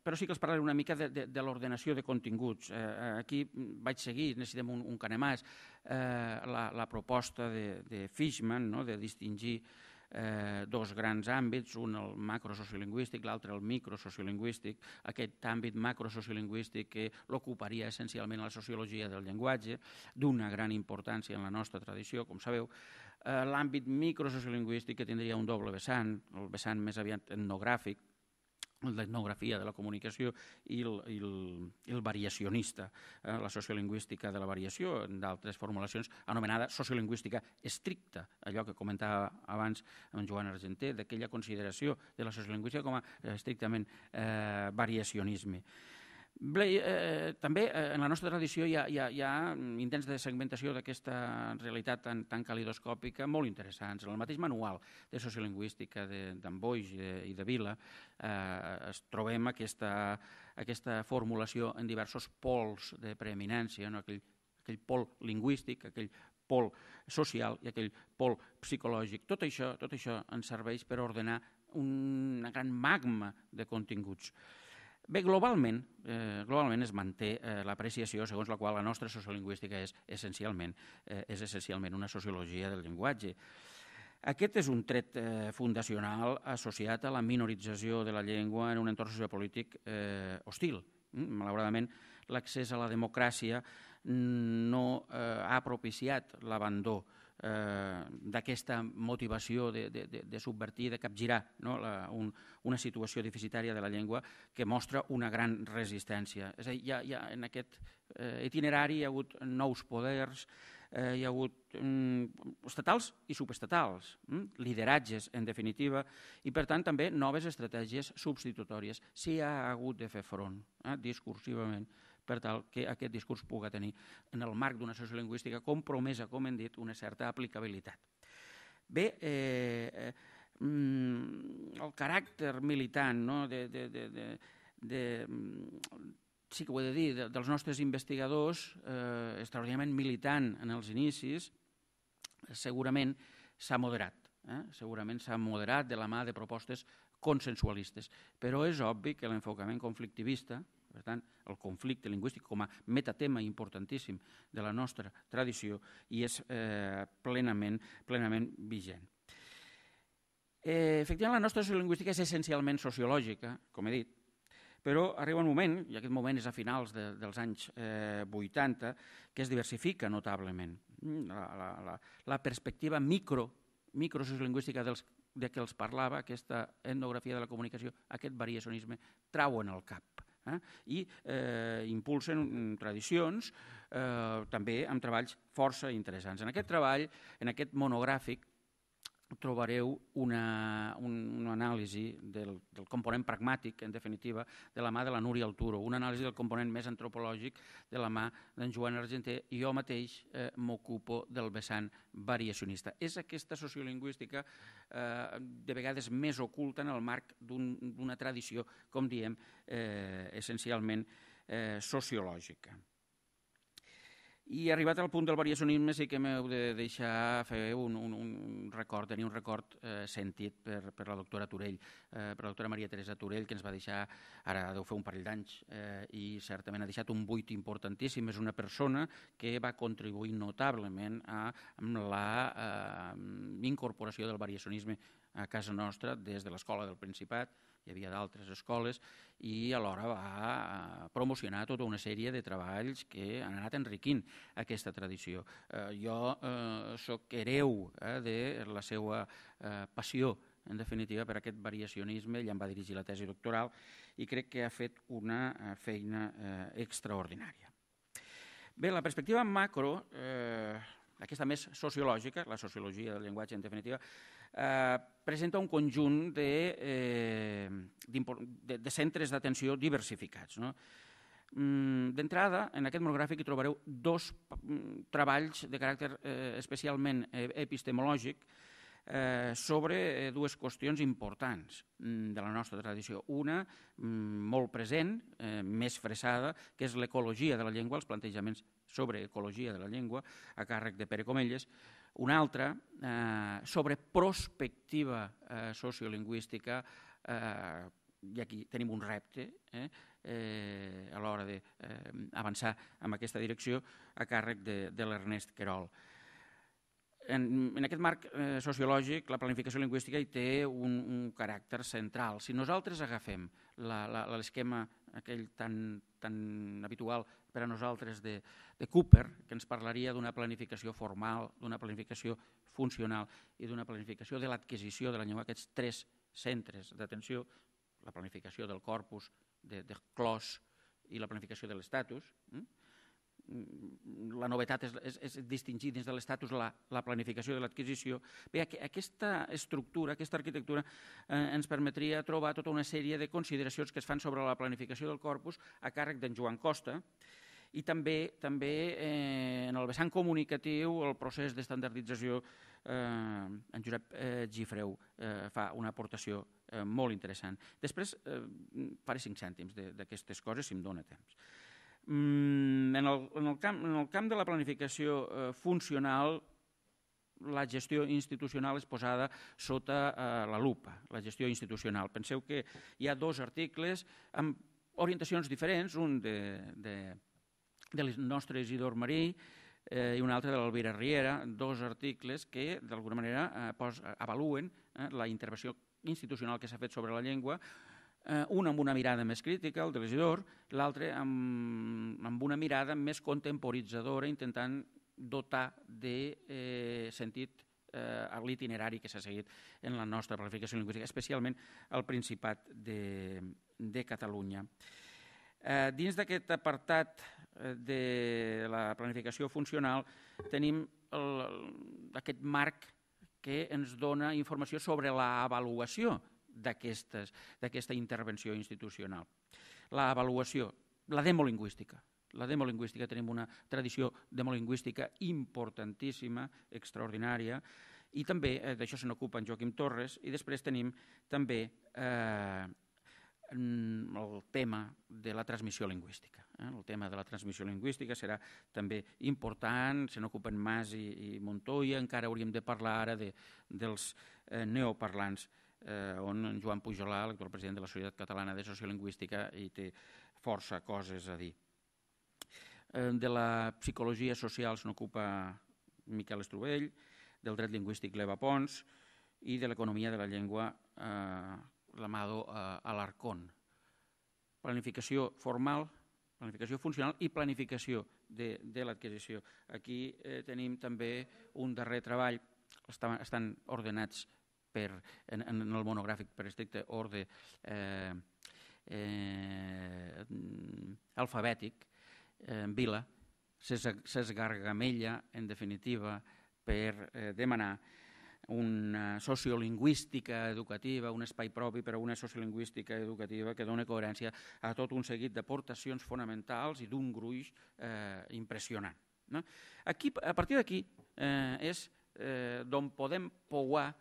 però sí que els parlaré una mica de, de, de l'ordenació de continguts. Eh, aquí vaig seguir, necessitem un, un canemàs, eh, la, la proposta de, de Fishman no? de distingir eh, dos grans àmbits, un el macrosociolingüístic, l'altre el microsociolingüístic. Aquest àmbit macrosociolingüístic que l'ocuparia essencialment la sociologia del llenguatge, d'una gran importància en la nostra tradició, com sabeu, eh, l'àmbit microsociolingüístic que tindria un doble vessant, el vessant més aviat etnogràfic, l'etnografia de la comunicació i el, i el, i el variacionista, eh, la sociolingüística de la variació, d'altres formulacions, anomenada sociolingüística estricta, allò que comentava abans en Joan Argenter, d'aquella consideració de la sociolingüística com a eh, estrictament eh, variacionisme. Eh, Eh, eh, també eh, en la nostra tradició hi ha, hi ha, hi ha intents de segmentació d'aquesta realitat tan, tan calidoscòpica molt interessants. En el mateix manual de sociolingüística d'en Boix i eh, de, i de Vila eh, es trobem aquesta, aquesta formulació en diversos pols de preeminència, no? aquell, aquell pol lingüístic, aquell pol social i aquell pol psicològic. Tot això, tot això ens serveix per ordenar un gran magma de continguts. Bé, globalment, eh, globalment es manté eh, l'apreciació segons la qual la nostra sociolingüística és essencialment, eh, és essencialment una sociologia del llenguatge. Aquest és un tret eh, fundacional associat a la minorització de la llengua en un entorn sociopolític eh, hostil. Mm, malauradament, l'accés a la democràcia mm, no eh, ha propiciat l'abandó eh, eh, d'aquesta motivació de, de, de, de subvertir, de capgirar no? la, un, una situació deficitària de la llengua que mostra una gran resistència. És a dir, ja, ja en aquest eh, itinerari hi ha hagut nous poders, eh, hi ha hagut mm, estatals i subestatals, mm? lideratges en definitiva, i per tant també noves estratègies substitutòries. S'hi ha hagut de fer front eh, discursivament. Mm per tal que aquest discurs puga tenir en el marc d'una sociolingüística compromesa, com hem dit, una certa aplicabilitat. Bé, eh, eh mm, el caràcter militant no, de, de, de, de, de, mm, sí que ho he de dir, dels nostres investigadors, eh, extraordinàriament militant en els inicis, segurament s'ha moderat. Eh? Segurament s'ha moderat de la mà de propostes consensualistes. Però és obvi que l'enfocament conflictivista, per tant, el conflicte lingüístic com a metatema importantíssim de la nostra tradició i és eh, plenament, plenament vigent. Eh, efectivament, la nostra sociolingüística és essencialment sociològica, com he dit, però arriba un moment, i aquest moment és a finals de, dels anys eh, 80, que es diversifica notablement. Mm, la, la, la, la perspectiva micro, microsociolingüística dels, de què els parlava, aquesta etnografia de la comunicació, aquest variacionisme, trauen el cap eh? i eh, impulsen tradicions eh, també amb treballs força interessants. En aquest treball, en aquest monogràfic, trobareu una, un, una anàlisi del, del component pragmàtic, en definitiva, de la mà de la Núria Alturo, una anàlisi del component més antropològic de la mà d'en Joan Argenter i jo mateix eh, m'ocupo del vessant variacionista. És aquesta sociolingüística eh, de vegades més oculta en el marc d'una un, tradició, com diem, eh, essencialment eh, sociològica. I arribat al punt del variacionisme sí que m'heu de deixar fer un, un, un record, tenir un record eh, sentit per, per la doctora Torell, eh, per la doctora Maria Teresa Torell, que ens va deixar, ara deu fer un parell d'anys, eh, i certament ha deixat un buit importantíssim. És una persona que va contribuir notablement a, a la eh, incorporació del variacionisme a casa nostra des de l'Escola del Principat, hi havia d'altres escoles, i alhora va eh, promocionar tota una sèrie de treballs que han anat enriquint aquesta tradició. Eh, jo eh, sóc hereu eh, de la seva eh, passió en definitiva, per aquest variacionisme, ell em va dirigir la tesi doctoral i crec que ha fet una eh, feina eh, extraordinària. Bé, la perspectiva macro, eh, aquesta més sociològica, la sociologia del llenguatge en definitiva, Eh, presenta un conjunt de, eh, de, de centres d'atenció diversificats. No? Mm, D'entrada, en aquest monogràfic hi trobareu dos mm, treballs de caràcter eh, especialment eh, epistemològic eh, sobre eh, dues qüestions importants mm, de la nostra tradició. Una, mm, molt present, eh, més fressada, que és l'ecologia de la llengua, els plantejaments sobre ecologia de la llengua, a càrrec de Pere Comelles, una altra eh, sobre prospectiva eh, sociolingüística, eh, i aquí tenim un repte eh, eh, a l'hora d'avançar eh, en aquesta direcció a càrrec de, de l'Ernest Querol. En, en aquest marc eh, sociològic, la planificació lingüística hi té un, un caràcter central. Si nosaltres agafem l'esquema aquell tan, tan habitual per a nosaltres de, de Cooper, que ens parlaria d'una planificació formal, d'una planificació funcional i d'una planificació de l'adquisició de la llengua, aquests tres centres d'atenció, la planificació del corpus de, de clos i la planificació de l'estatus, eh? la novetat és, és, és distingir dins de l'estatus la, la planificació de l'adquisició. Bé, aquesta estructura, aquesta arquitectura, eh, ens permetria trobar tota una sèrie de consideracions que es fan sobre la planificació del corpus a càrrec d'en Joan Costa, i també també eh, en el vessant comunicatiu el procés d'estandardització eh, en Josep eh, Gifreu eh, fa una aportació eh, molt interessant. Després eh, faré cinc cèntims d'aquestes coses si em dóna temps. Mm, en, el, en, el camp, en el camp de la planificació eh, funcional, la gestió institucional és posada sota eh, la lupa, la gestió institucional. Penseu que hi ha dos articles amb orientacions diferents, un de, de, de les nostres Isidor Marí, eh, i un altre de l'Alvira Riera, dos articles que d'alguna manera eh, pos, avaluen eh, la intervenció institucional que s'ha fet sobre la llengua, eh, un amb una mirada més crítica, el de l'Isidor, l'altre amb, amb una mirada més contemporitzadora, intentant dotar de eh, sentit eh, a l'itinerari que s'ha seguit en la nostra planificació lingüística, especialment al Principat de, de Catalunya. Eh, dins d'aquest apartat eh, de la planificació funcional tenim el, aquest marc que ens dona informació sobre l'avaluació d'aquesta intervenció institucional. L'avaluació, la demolingüística. La demolingüística, tenim una tradició demolingüística importantíssima, extraordinària, i també eh, d'això se n'ocupa en Joaquim Torres, i després tenim també eh, mm, el tema de la transmissió lingüística. Eh? El tema de la transmissió lingüística serà també important, se n'ocupen Mas i, i Montoya, encara hauríem de parlar ara de, dels eh, neoparlants eh, on en Joan Pujolà, l'actual president de la Societat Catalana de Sociolingüística, hi té força coses a dir. Eh, de la psicologia social se n'ocupa Miquel Estrovell, del dret lingüístic l'Eva Pons i de l'economia de la llengua eh, l'Amado eh, Alarcón. Planificació formal, planificació funcional i planificació de, de l'adquisició. Aquí eh, tenim també un darrer treball, estan, estan ordenats per, en, en el monogràfic per estricte ordre eh, eh, alfabètic, eh, Vila, s'esgargamella, en definitiva, per eh, demanar una sociolingüística educativa, un espai propi per a una sociolingüística educativa que dona coherència a tot un seguit d'aportacions fonamentals i d'un gruix eh, impressionant. No? Aquí, a partir d'aquí eh, és eh, d'on podem pouar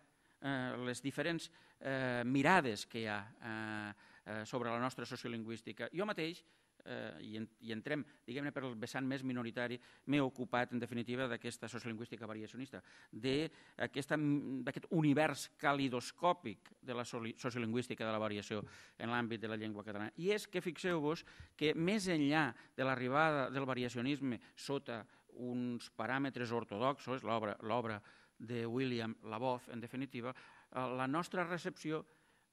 eh, les diferents eh, mirades que hi ha eh, eh, sobre la nostra sociolingüística. Jo mateix, eh, i, en, i entrem, diguem-ne, per el vessant més minoritari, m'he ocupat, en definitiva, d'aquesta sociolingüística variacionista, d'aquest univers calidoscòpic de la sociolingüística de la variació en l'àmbit de la llengua catalana. I és que fixeu-vos que més enllà de l'arribada del variacionisme sota uns paràmetres ortodoxos, l'obra de William Labov, en definitiva, eh, la nostra recepció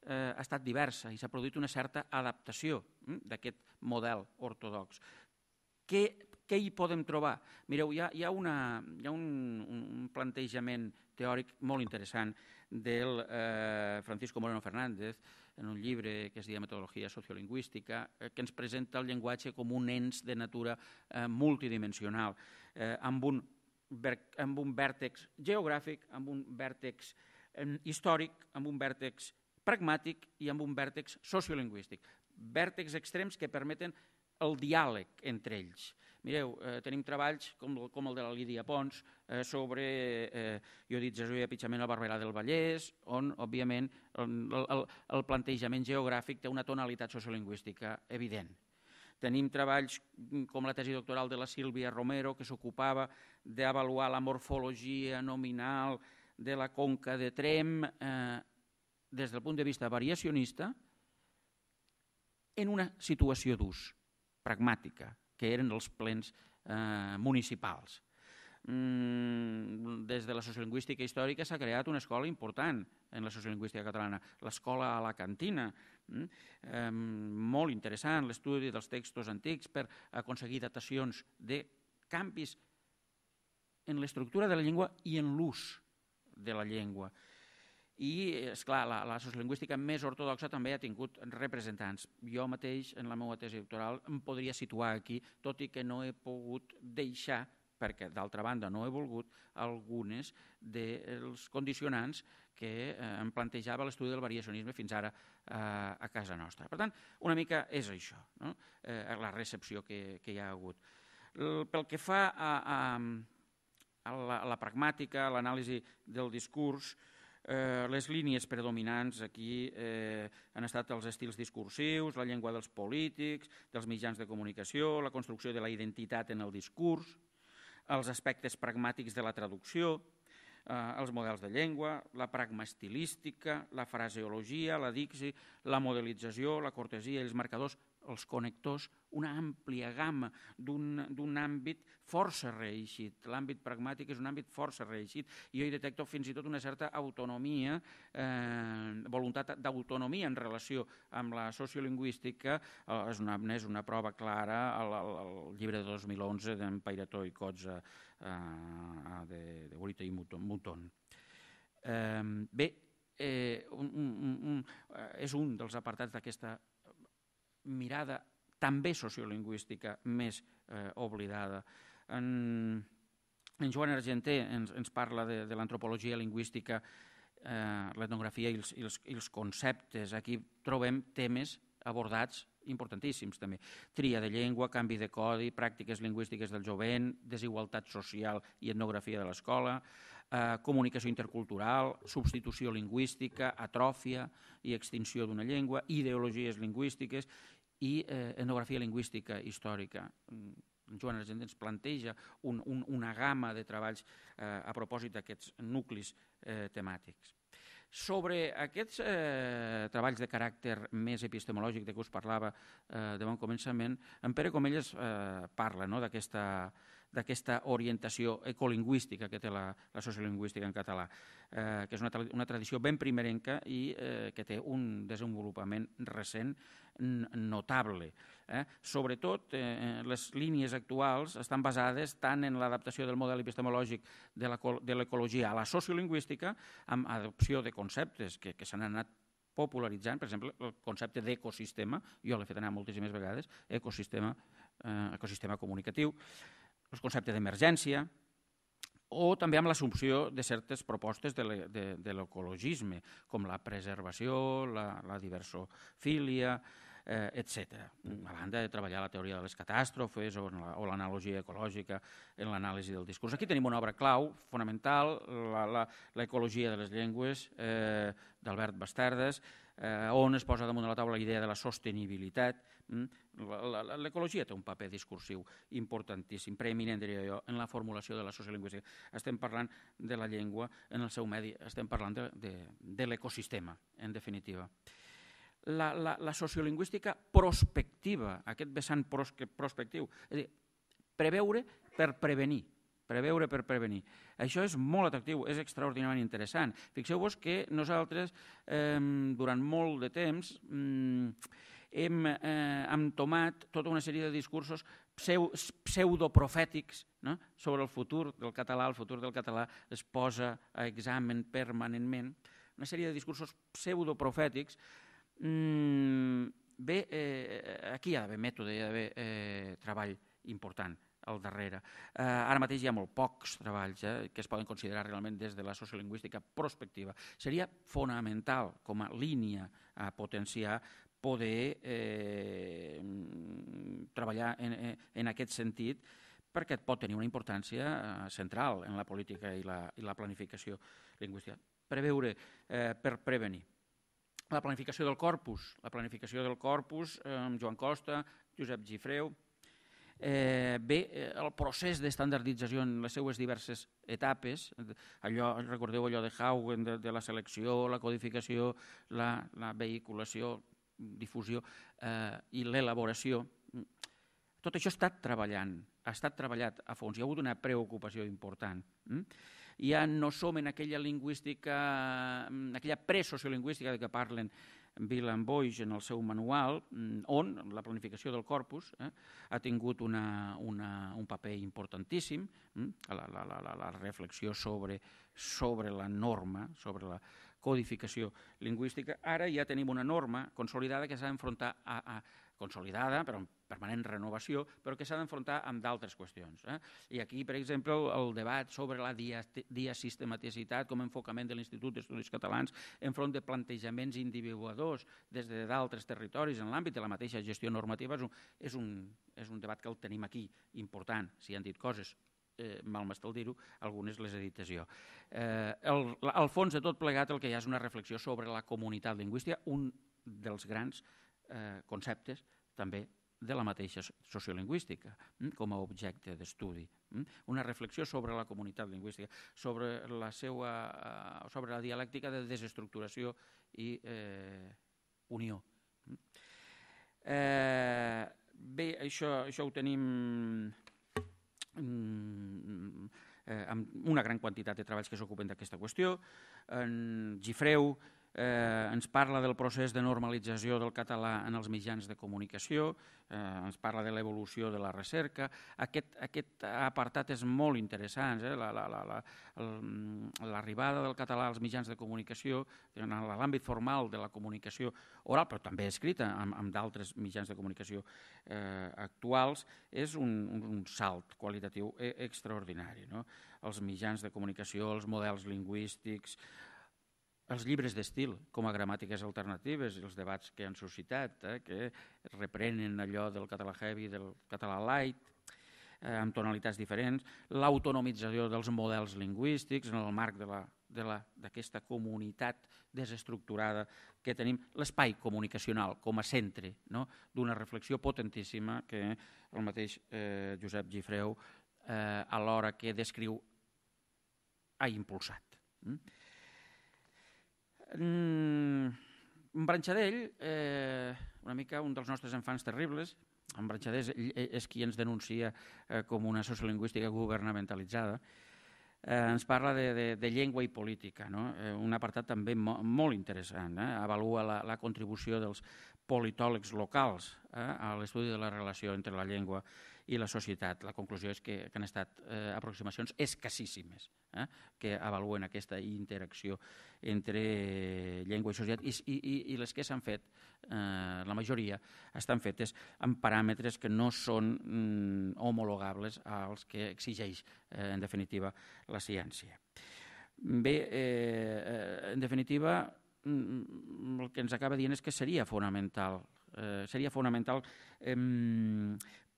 eh, ha estat diversa i s'ha produït una certa adaptació hm, d'aquest model ortodox. Què, què hi podem trobar? Mireu, hi ha, hi ha, una, hi ha un, un plantejament teòric molt interessant del eh, Francisco Moreno Fernández en un llibre que es diu Metodologia sociolingüística, eh, que ens presenta el llenguatge com un ens de natura eh, multidimensional, eh, amb un amb un vèrtex geogràfic, amb un vèrtex històric, amb un vèrtex pragmàtic i amb un vèrtex sociolingüístic. Vèrtex extrems que permeten el diàleg entre ells. Mireu, eh, tenim treballs com, com el de la Lídia Pons eh, sobre eh, Jesús i Apitxament al Barberà del Vallès, on, òbviament, el, el, el plantejament geogràfic té una tonalitat sociolingüística evident. Tenim treballs mm, com la tesi doctoral de la Sílvia Romero, que s'ocupava d'avaluar la morfologia nominal de la conca de Trem eh, des del punt de vista variacionista en una situació d'ús pragmàtica, que eren els plens eh, municipals. Mm, des de la sociolingüística històrica s'ha creat una escola important en la sociolingüística catalana, l'escola a la cantina, Mm? molt interessant l'estudi dels textos antics per aconseguir datacions de canvis en l'estructura de la llengua i en l'ús de la llengua. I, és clar, la, la sociolingüística més ortodoxa també ha tingut representants. Jo mateix, en la meva tesi doctoral, em podria situar aquí, tot i que no he pogut deixar perquè d'altra banda no he volgut algunes dels condicionants que eh, em plantejava l'estudi del variacionisme fins ara eh, a casa nostra. Per tant, una mica és això, no? eh, la recepció que, que hi ha hagut. L pel que fa a, a, a, la, a la pragmàtica, a l'anàlisi del discurs, eh, les línies predominants aquí eh, han estat els estils discursius, la llengua dels polítics, dels mitjans de comunicació, la construcció de la identitat en el discurs, els aspectes pragmàtics de la traducció, eh, els models de llengua, la pragma estilística, la fraseologia, la dixi, la modelització, la cortesia i els marcadors els connectors, una àmplia gamma d'un àmbit força reeixit. L'àmbit pragmàtic és un àmbit força reeixit i jo hi detecto fins i tot una certa autonomia, eh, voluntat d'autonomia en relació amb la sociolingüística. Eh, és, una, és una prova clara al, al, llibre de 2011 d'en Pairató i Cots eh, de, de Bolita i Mouton. Eh, bé, eh, un, un, un, eh, és un dels apartats d'aquesta mirada també sociolingüística més eh, oblidada. En, en Joan Argenter ens, ens parla de, de l'antropologia lingüística, eh, l'etnografia i, els, i, els, i els conceptes. Aquí trobem temes abordats importantíssims també. Tria de llengua, canvi de codi, pràctiques lingüístiques del jovent, desigualtat social i etnografia de l'escola, eh, comunicació intercultural, substitució lingüística, atròfia i extinció d'una llengua, ideologies lingüístiques i eh, etnografia lingüística històrica. Mm, Joan Argent ens planteja un, un, una gamma de treballs eh, a propòsit d'aquests nuclis eh, temàtics. Sobre aquests eh, treballs de caràcter més epistemològic de què us parlava eh, de bon començament, en Pere Comelles eh, parla no, d'aquesta eh, d'aquesta orientació ecolingüística que té la, la sociolingüística en català, eh, que és una, una tradició ben primerenca i eh, que té un desenvolupament recent notable. Eh? Sobretot, eh, les línies actuals estan basades tant en l'adaptació del model epistemològic de l'ecologia a la sociolingüística, amb adopció de conceptes que, que s'han anat popularitzant, per exemple, el concepte d'ecosistema, jo l'he fet anar moltíssimes vegades, ecosistema, eh, ecosistema comunicatiu, el concepte d'emergència, o també amb l'assumpció de certes propostes de l'ecologisme, com la preservació, la, la diversofília, eh, etc. A banda de treballar la teoria de les catàstrofes o, la, o l'analogia ecològica en l'anàlisi del discurs. Aquí tenim una obra clau, fonamental, l'ecologia de les llengües eh, d'Albert Bastardes, eh, on es posa damunt de la taula la idea de la sostenibilitat. Mm, l'ecologia té un paper discursiu importantíssim, preeminent, diria jo, en la formulació de la sociolingüística. Estem parlant de la llengua en el seu medi, estem parlant de, de, de l'ecosistema, en definitiva. La, la, la sociolingüística prospectiva, aquest vessant pros, prospectiu, és a dir, preveure per prevenir, Preveure per prevenir. Això és molt atractiu, és extraordinàriament interessant. Fixeu-vos que nosaltres, eh, durant molt de temps, mm, hem eh, tomat tota una sèrie de discursos pseu, pseudoprofètics no? sobre el futur del català. El futur del català es posa a examen permanentment. Una sèrie de discursos pseudoprofètics. Mm, bé, eh, aquí hi ha d'haver mètode, hi ha d'haver eh, treball important al darrere. Eh, ara mateix hi ha molt pocs treballs eh, que es poden considerar realment des de la sociolingüística prospectiva. Seria fonamental com a línia a potenciar poder eh, mm, treballar en, eh, en aquest sentit perquè pot tenir una importància eh, central en la política i la, i la planificació lingüística. Preveure eh, per prevenir. La planificació del corpus, la planificació del corpus eh, amb Joan Costa, Josep Gifreu, eh, ve eh, el procés d'estandardització en les seues diverses etapes, allò, recordeu allò de Haugen, de, de la selecció, la codificació, la, la vehiculació, difusió eh, i l'elaboració, tot això ha estat treballant, ha estat treballat a fons, hi ha hagut una preocupació important. Hm? Ja no som en aquella lingüística, en aquella presociolingüística de que parlen Villamboix en el seu manual, mm, on la planificació del corpus eh, ha tingut una, una, un paper importantíssim, eh, la, la, la, la reflexió sobre, sobre la norma, sobre la codificació lingüística. Ara ja tenim una norma consolidada que s'ha d'enfrontar a, a, consolidada, però en permanent renovació, però que s'ha d'enfrontar amb d'altres qüestions. Eh? I aquí, per exemple, el debat sobre la diasistematicitat com a enfocament de l'Institut d'Estudis Catalans enfront de plantejaments individuadors des de d'altres territoris en l'àmbit de la mateixa gestió normativa és un, és, un, és un debat que el tenim aquí, important, si han dit coses eh, mal m'estal dir-ho, algunes les he dit jo. Eh, el, al fons de tot plegat el que hi ha és una reflexió sobre la comunitat lingüística, un dels grans eh, conceptes també de la mateixa sociolingüística mm, com a objecte d'estudi. Mm? Una reflexió sobre la comunitat lingüística, sobre la, seva, eh, sobre la dialèctica de desestructuració i eh, unió. Mm? Eh, bé, això, això ho tenim eh, amb una gran quantitat de treballs que s'ocupen d'aquesta qüestió. En Gifreu, eh, eh, ens parla del procés de normalització del català en els mitjans de comunicació, eh, ens parla de l'evolució de la recerca. Aquest, aquest apartat és molt interessant, eh? l'arribada la, la, la, mm, del català als mitjans de comunicació, en l'àmbit formal de la comunicació oral, però també escrita amb, amb d'altres mitjans de comunicació eh, actuals, és un, un salt qualitatiu e-, extraordinari. No? Els mitjans de comunicació, els models lingüístics, els llibres d'estil com a gramàtiques alternatives i els debats que han suscitat, eh, que reprenen allò del català heavy, del català light, eh, amb tonalitats diferents, l'autonomització dels models lingüístics en el marc d'aquesta de de comunitat desestructurada que tenim, l'espai comunicacional com a centre no? d'una reflexió potentíssima que el mateix eh, Josep Gifreu eh, a l'hora que descriu ha impulsat. Mm? Mm, un Branxadell, eh, una mica un dels nostres infants terribles, en Branxadell és, és qui ens denuncia eh, com una sociolingüística governamentalitzada, eh, ens parla de, de, de llengua i política, no? eh, un apartat també mo, molt interessant, eh? avalua la, la contribució dels politòlegs locals eh, a l'estudi de la relació entre la llengua i la societat. La conclusió és que, que han estat eh, aproximacions escassíssimes eh, que avaluen aquesta interacció entre llengua i societat i, i, i les que s'han fet, eh, la majoria, estan fetes amb paràmetres que no són mm, homologables als que exigeix, eh, en definitiva, la ciència. Bé, eh, en definitiva, mm, el que ens acaba dient és que seria fonamental eh, seria fonamental eh,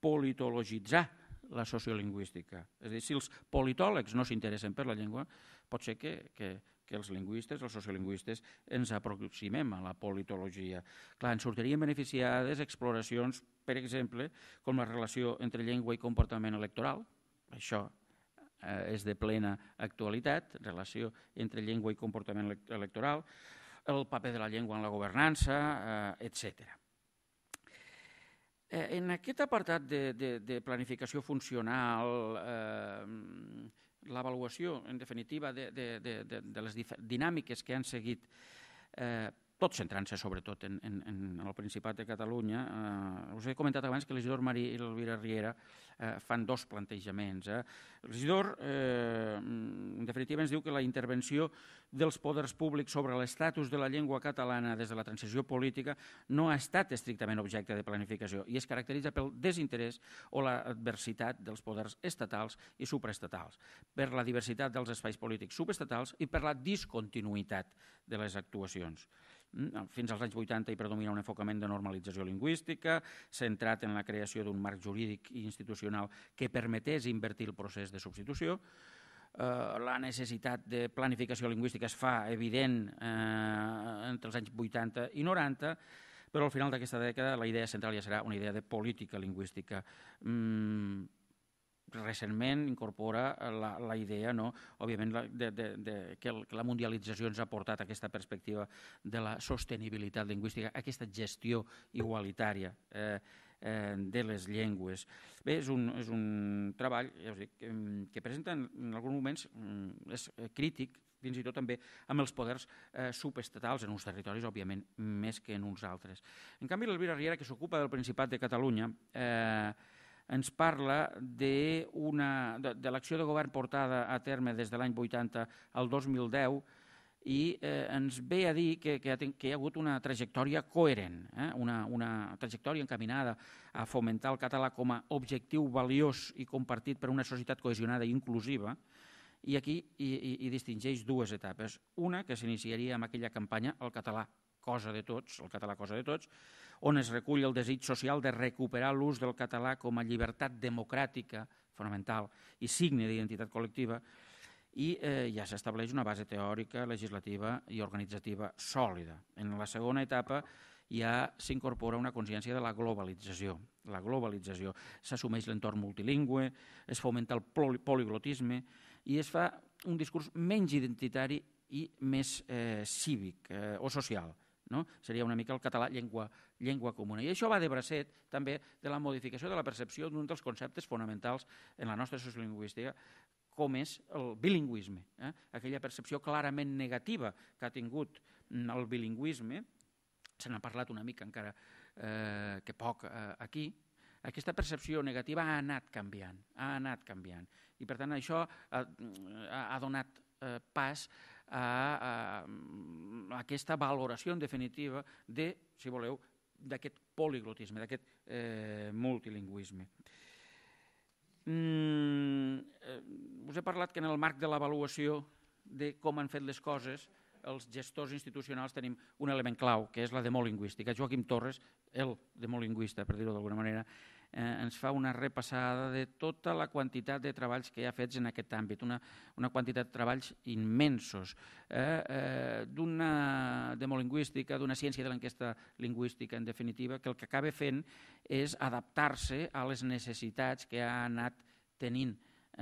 politologitzar la sociolingüística. És a dir, si els politòlegs no s'interessen per la llengua, pot ser que, que, que els lingüistes, els sociolingüistes, ens aproximem a la politologia. Clar, ens sortirien beneficiades exploracions, per exemple, com la relació entre llengua i comportament electoral. Això eh, és de plena actualitat, relació entre llengua i comportament electoral, el paper de la llengua en la governança, eh, etcètera. Eh, en aquest apartat de, de, de planificació funcional, eh, l'avaluació, en definitiva, de, de, de, de les dinàmiques que han seguit, eh, tot centrant-se sobretot en, en, en el Principat de Catalunya, eh, us he comentat abans que l'Isidor Marí i l'Elvira Riera eh, eh, fan dos plantejaments. Eh? regidor, eh, en definitiva, ens diu que la intervenció dels poders públics sobre l'estatus de la llengua catalana des de la transició política no ha estat estrictament objecte de planificació i es caracteritza pel desinterès o l'adversitat dels poders estatals i supraestatals, per la diversitat dels espais polítics subestatals i per la discontinuïtat de les actuacions mm, fins als anys 80 hi predomina un enfocament de normalització lingüística, centrat en la creació d'un marc jurídic i institucional institucional que permetés invertir el procés de substitució. Eh, la necessitat de planificació lingüística es fa evident eh, entre els anys 80 i 90, però al final d'aquesta dècada la idea central ja serà una idea de política lingüística. Mm, recentment incorpora la, la idea, no? òbviament, la, de, de, de, que, el, que la mundialització ens ha portat aquesta perspectiva de la sostenibilitat lingüística, aquesta gestió igualitària. Eh, eh, de les llengües. Bé, és un, és un treball ja dic, que, que presenta en alguns moments, mm, és eh, crític, fins i tot també amb els poders eh, subestatals en uns territoris, òbviament, més que en uns altres. En canvi, l'Elvira Riera, que s'ocupa del Principat de Catalunya, eh, ens parla de, una, de, de l'acció de govern portada a terme des de l'any 80 al 2010, i eh, ens ve a dir que, que, ha, que hi ha hagut una trajectòria coherent, eh? una, una trajectòria encaminada a fomentar el català com a objectiu valiós i compartit per una societat cohesionada i inclusiva, i aquí hi, hi, hi distingeix dues etapes. Una, que s'iniciaria amb aquella campanya, el català cosa de tots, el català cosa de tots, on es recull el desig social de recuperar l'ús del català com a llibertat democràtica fonamental i signe d'identitat col·lectiva, i eh, ja s'estableix una base teòrica, legislativa i organitzativa sòlida. En la segona etapa ja s'incorpora una consciència de la globalització. La globalització s'assumeix l'entorn multilingüe, es fomenta el poliglotisme i es fa un discurs menys identitari i més eh, cívic eh, o social. No? Seria una mica el català llengua, llengua comuna. I això va de bracet també de la modificació de la percepció d'un dels conceptes fonamentals en la nostra sociolingüística, com és el bilingüisme, eh? aquella percepció clarament negativa que ha tingut mm, el bilingüisme, se n'ha parlat una mica encara eh, que poc eh, aquí, aquesta percepció negativa ha anat canviant, ha anat canviant. I per tant això eh, mm, ha, ha donat eh, pas a, a, mm, a aquesta valoració en definitiva de, si voleu, d'aquest poliglotisme, d'aquest eh, multilingüisme. Mm, eh, us he parlat que en el marc de l'avaluació de com han fet les coses, els gestors institucionals tenim un element clau, que és la demolingüística. Joaquim Torres, el demolingüista, per dir-ho d'alguna manera, eh, ens fa una repassada de tota la quantitat de treballs que hi ha fets en aquest àmbit, una, una quantitat de treballs immensos, eh, eh, d'una demolingüística, d'una ciència de l'enquesta lingüística, en definitiva, que el que acaba fent és adaptar-se a les necessitats que ha anat tenint Eh,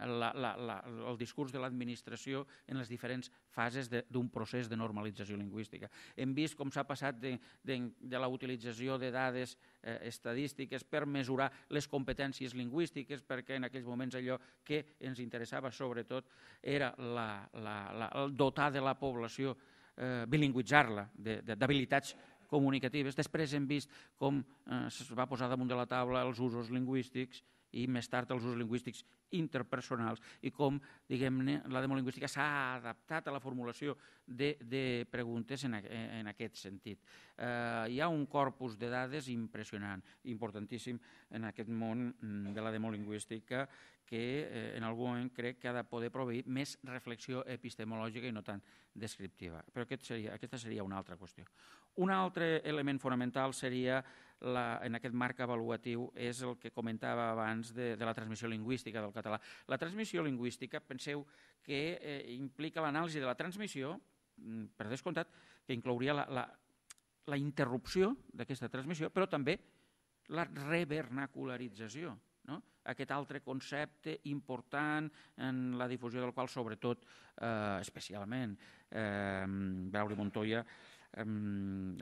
la, la, la, el discurs de l'administració en les diferents fases d'un procés de normalització lingüística. Hem vist com s'ha passat de, de, de la utilització de dades eh, estadístiques per mesurar les competències lingüístiques, perquè en aquells moments allò que ens interessava sobretot era la, la, la, el dotar de la població, eh, bilingüitzar-la d'habilitats comunicatives. Després hem vist com eh, es va posar damunt de la taula els usos lingüístics, i més tard els usos lingüístics interpersonals i com diguem-ne la demolingüística s'ha adaptat a la formulació de, de preguntes en, en aquest sentit. Eh, hi ha un corpus de dades impressionant, importantíssim en aquest món mm, de la demolingüística que eh, en algun moment crec que ha de poder proveir més reflexió epistemològica i no tant descriptiva. Però aquest seria, aquesta seria una altra qüestió. Un altre element fonamental seria, la, en aquest marc avaluatiu, és el que comentava abans de, de la transmissió lingüística del català català. La transmissió lingüística, penseu que eh, implica l'anàlisi de la transmissió, mm, per descomptat, que inclouria la, la, la interrupció d'aquesta transmissió, però també la revernacularització, no? aquest altre concepte important en la difusió del qual, sobretot, eh, especialment, eh, Braulio Montoya eh,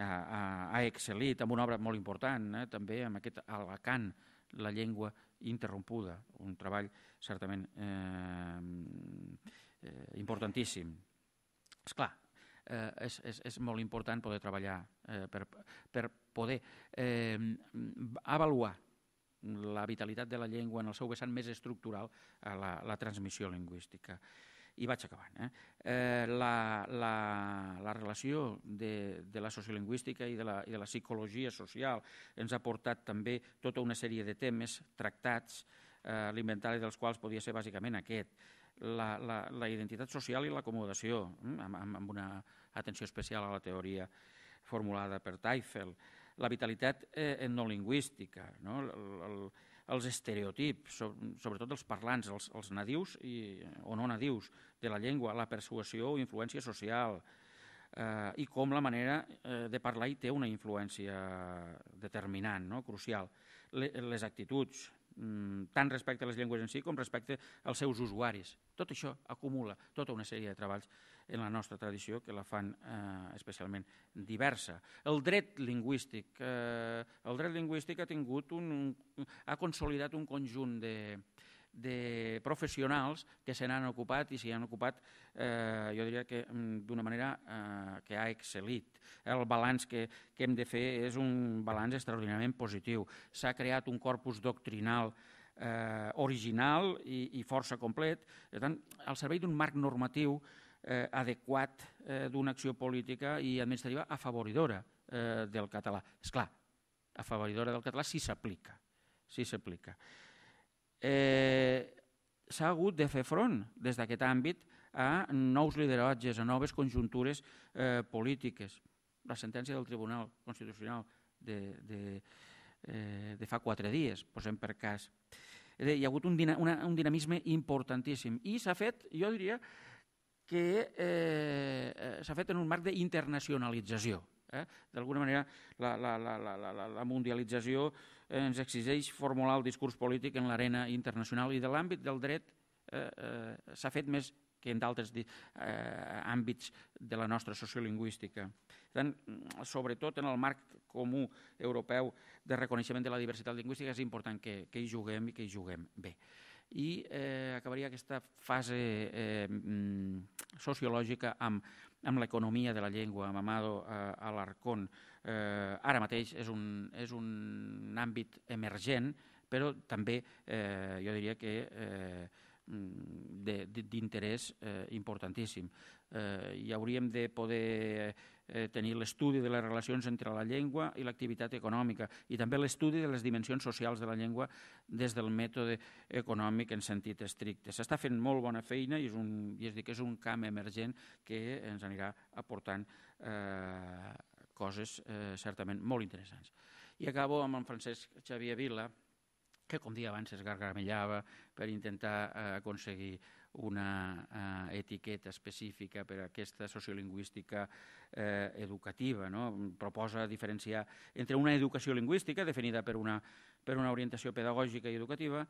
ha, ha excel·lit amb una obra molt important, eh, també amb aquest Alacant, la llengua interrompuda, un treball certament eh, eh, importantíssim. És clar, eh, és, és, és molt important poder treballar eh, per, per poder eh, avaluar la vitalitat de la llengua en el seu vessant més estructural a la, la transmissió lingüística. I vaig acabant. Eh? Eh, la, la, la relació de, de la sociolingüística i de la, i de la psicologia social ens ha portat també tota una sèrie de temes tractats, eh, l'inventari dels quals podia ser bàsicament aquest, la, la, la identitat social i l'acomodació, mm, amb, amb una atenció especial a la teoria formulada per Teifel, la vitalitat eh, etnolingüística, no? el, el, els estereotips, sobretot els parlants, els, els nadius i, o no nadius de la llengua, la persuasió o influència social, eh, i com la manera eh, de parlar hi té una influència determinant, no? crucial. Le, les actituds, mm, tant respecte a les llengües en si com respecte als seus usuaris. Tot això acumula tota una sèrie de treballs en la nostra tradició que la fan eh, especialment diversa. El dret lingüístic, eh, el dret lingüístic ha tingut un, un ha consolidat un conjunt de de professionals que se n'han ocupat i s'hi han ocupat, eh, jo diria que mm, d'una manera eh, que ha excel·lit. El balanç que, que hem de fer és un balanç extraordinàriament positiu. S'ha creat un corpus doctrinal eh, original i, i força complet, per tant, al servei d'un marc normatiu eh, eh, adequat eh, d'una acció política i administrativa afavoridora eh, del català. És clar, afavoridora del català si s'aplica. Si s'aplica. Eh, S'ha hagut de fer front des d'aquest àmbit a nous lideratges, a noves conjuntures eh, polítiques. La sentència del Tribunal Constitucional de, de, eh, de fa quatre dies, posem per cas. Hi ha hagut un, dinamisme importantíssim i s'ha fet, jo diria, que eh, eh, s'ha fet en un marc d'internacionalització. Eh? D'alguna manera, la, la, la, la, la, la mundialització eh, ens exigeix formular el discurs polític en l'arena internacional i de l'àmbit del dret eh, eh, s'ha fet més que en d'altres eh, àmbits de la nostra sociolingüística. Tant, sobretot en el marc comú europeu de reconeixement de la diversitat lingüística és important que, que hi juguem i que hi juguem bé i eh, acabaria aquesta fase eh, mm, sociològica amb, amb l'economia de la llengua, amb Amado eh, Alarcón. Eh, ara mateix és un, és un àmbit emergent, però també eh, jo diria que eh, mm, d'interès eh, importantíssim. Eh, I hauríem de poder Eh, tenir l'estudi de les relacions entre la llengua i l'activitat econòmica i també l'estudi de les dimensions socials de la llengua des del mètode econòmic en sentit estricte. S'està fent molt bona feina i és un, i és, dir, que és un camp emergent que ens anirà aportant eh, coses eh, certament molt interessants. I acabo amb en Francesc Xavier Vila, que, com dia abans, es gargamellava per intentar eh, aconseguir una eh, etiqueta específica per a aquesta sociolingüística eh, educativa. No? Proposa diferenciar entre una educació lingüística definida per una, per una orientació pedagògica i educativa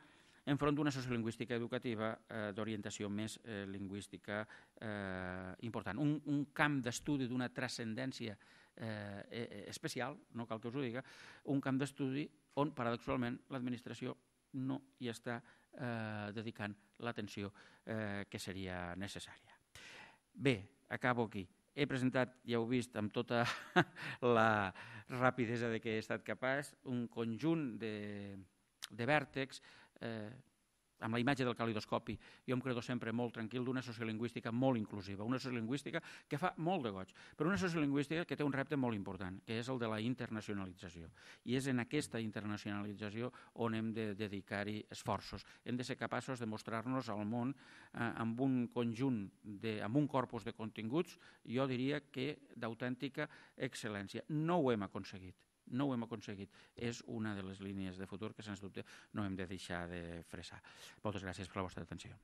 enfront d'una sociolingüística educativa eh, d'orientació més eh, lingüística eh, important. Un, un camp d'estudi d'una transcendència eh, e, e, especial, no cal que us ho diga, un camp d'estudi on, paradoxalment, l'administració no hi està eh, dedicant l'atenció eh, que seria necessària. Bé, acabo aquí. He presentat, ja heu vist, amb tota la rapidesa de què he estat capaç, un conjunt de, de vèrtexs eh, amb la imatge del calidoscopi, jo em credo sempre molt tranquil d'una sociolingüística molt inclusiva, una sociolingüística que fa molt de goig, però una sociolingüística que té un repte molt important, que és el de la internacionalització. I és en aquesta internacionalització on hem de dedicar-hi esforços. Hem de ser capaços de mostrar-nos al món eh, amb un conjunt, de, amb un corpus de continguts, jo diria que d'autèntica excel·lència. No ho hem aconseguit no ho hem aconseguit. És una de les línies de futur que, sens dubte, no hem de deixar de fresar. Moltes gràcies per la vostra atenció.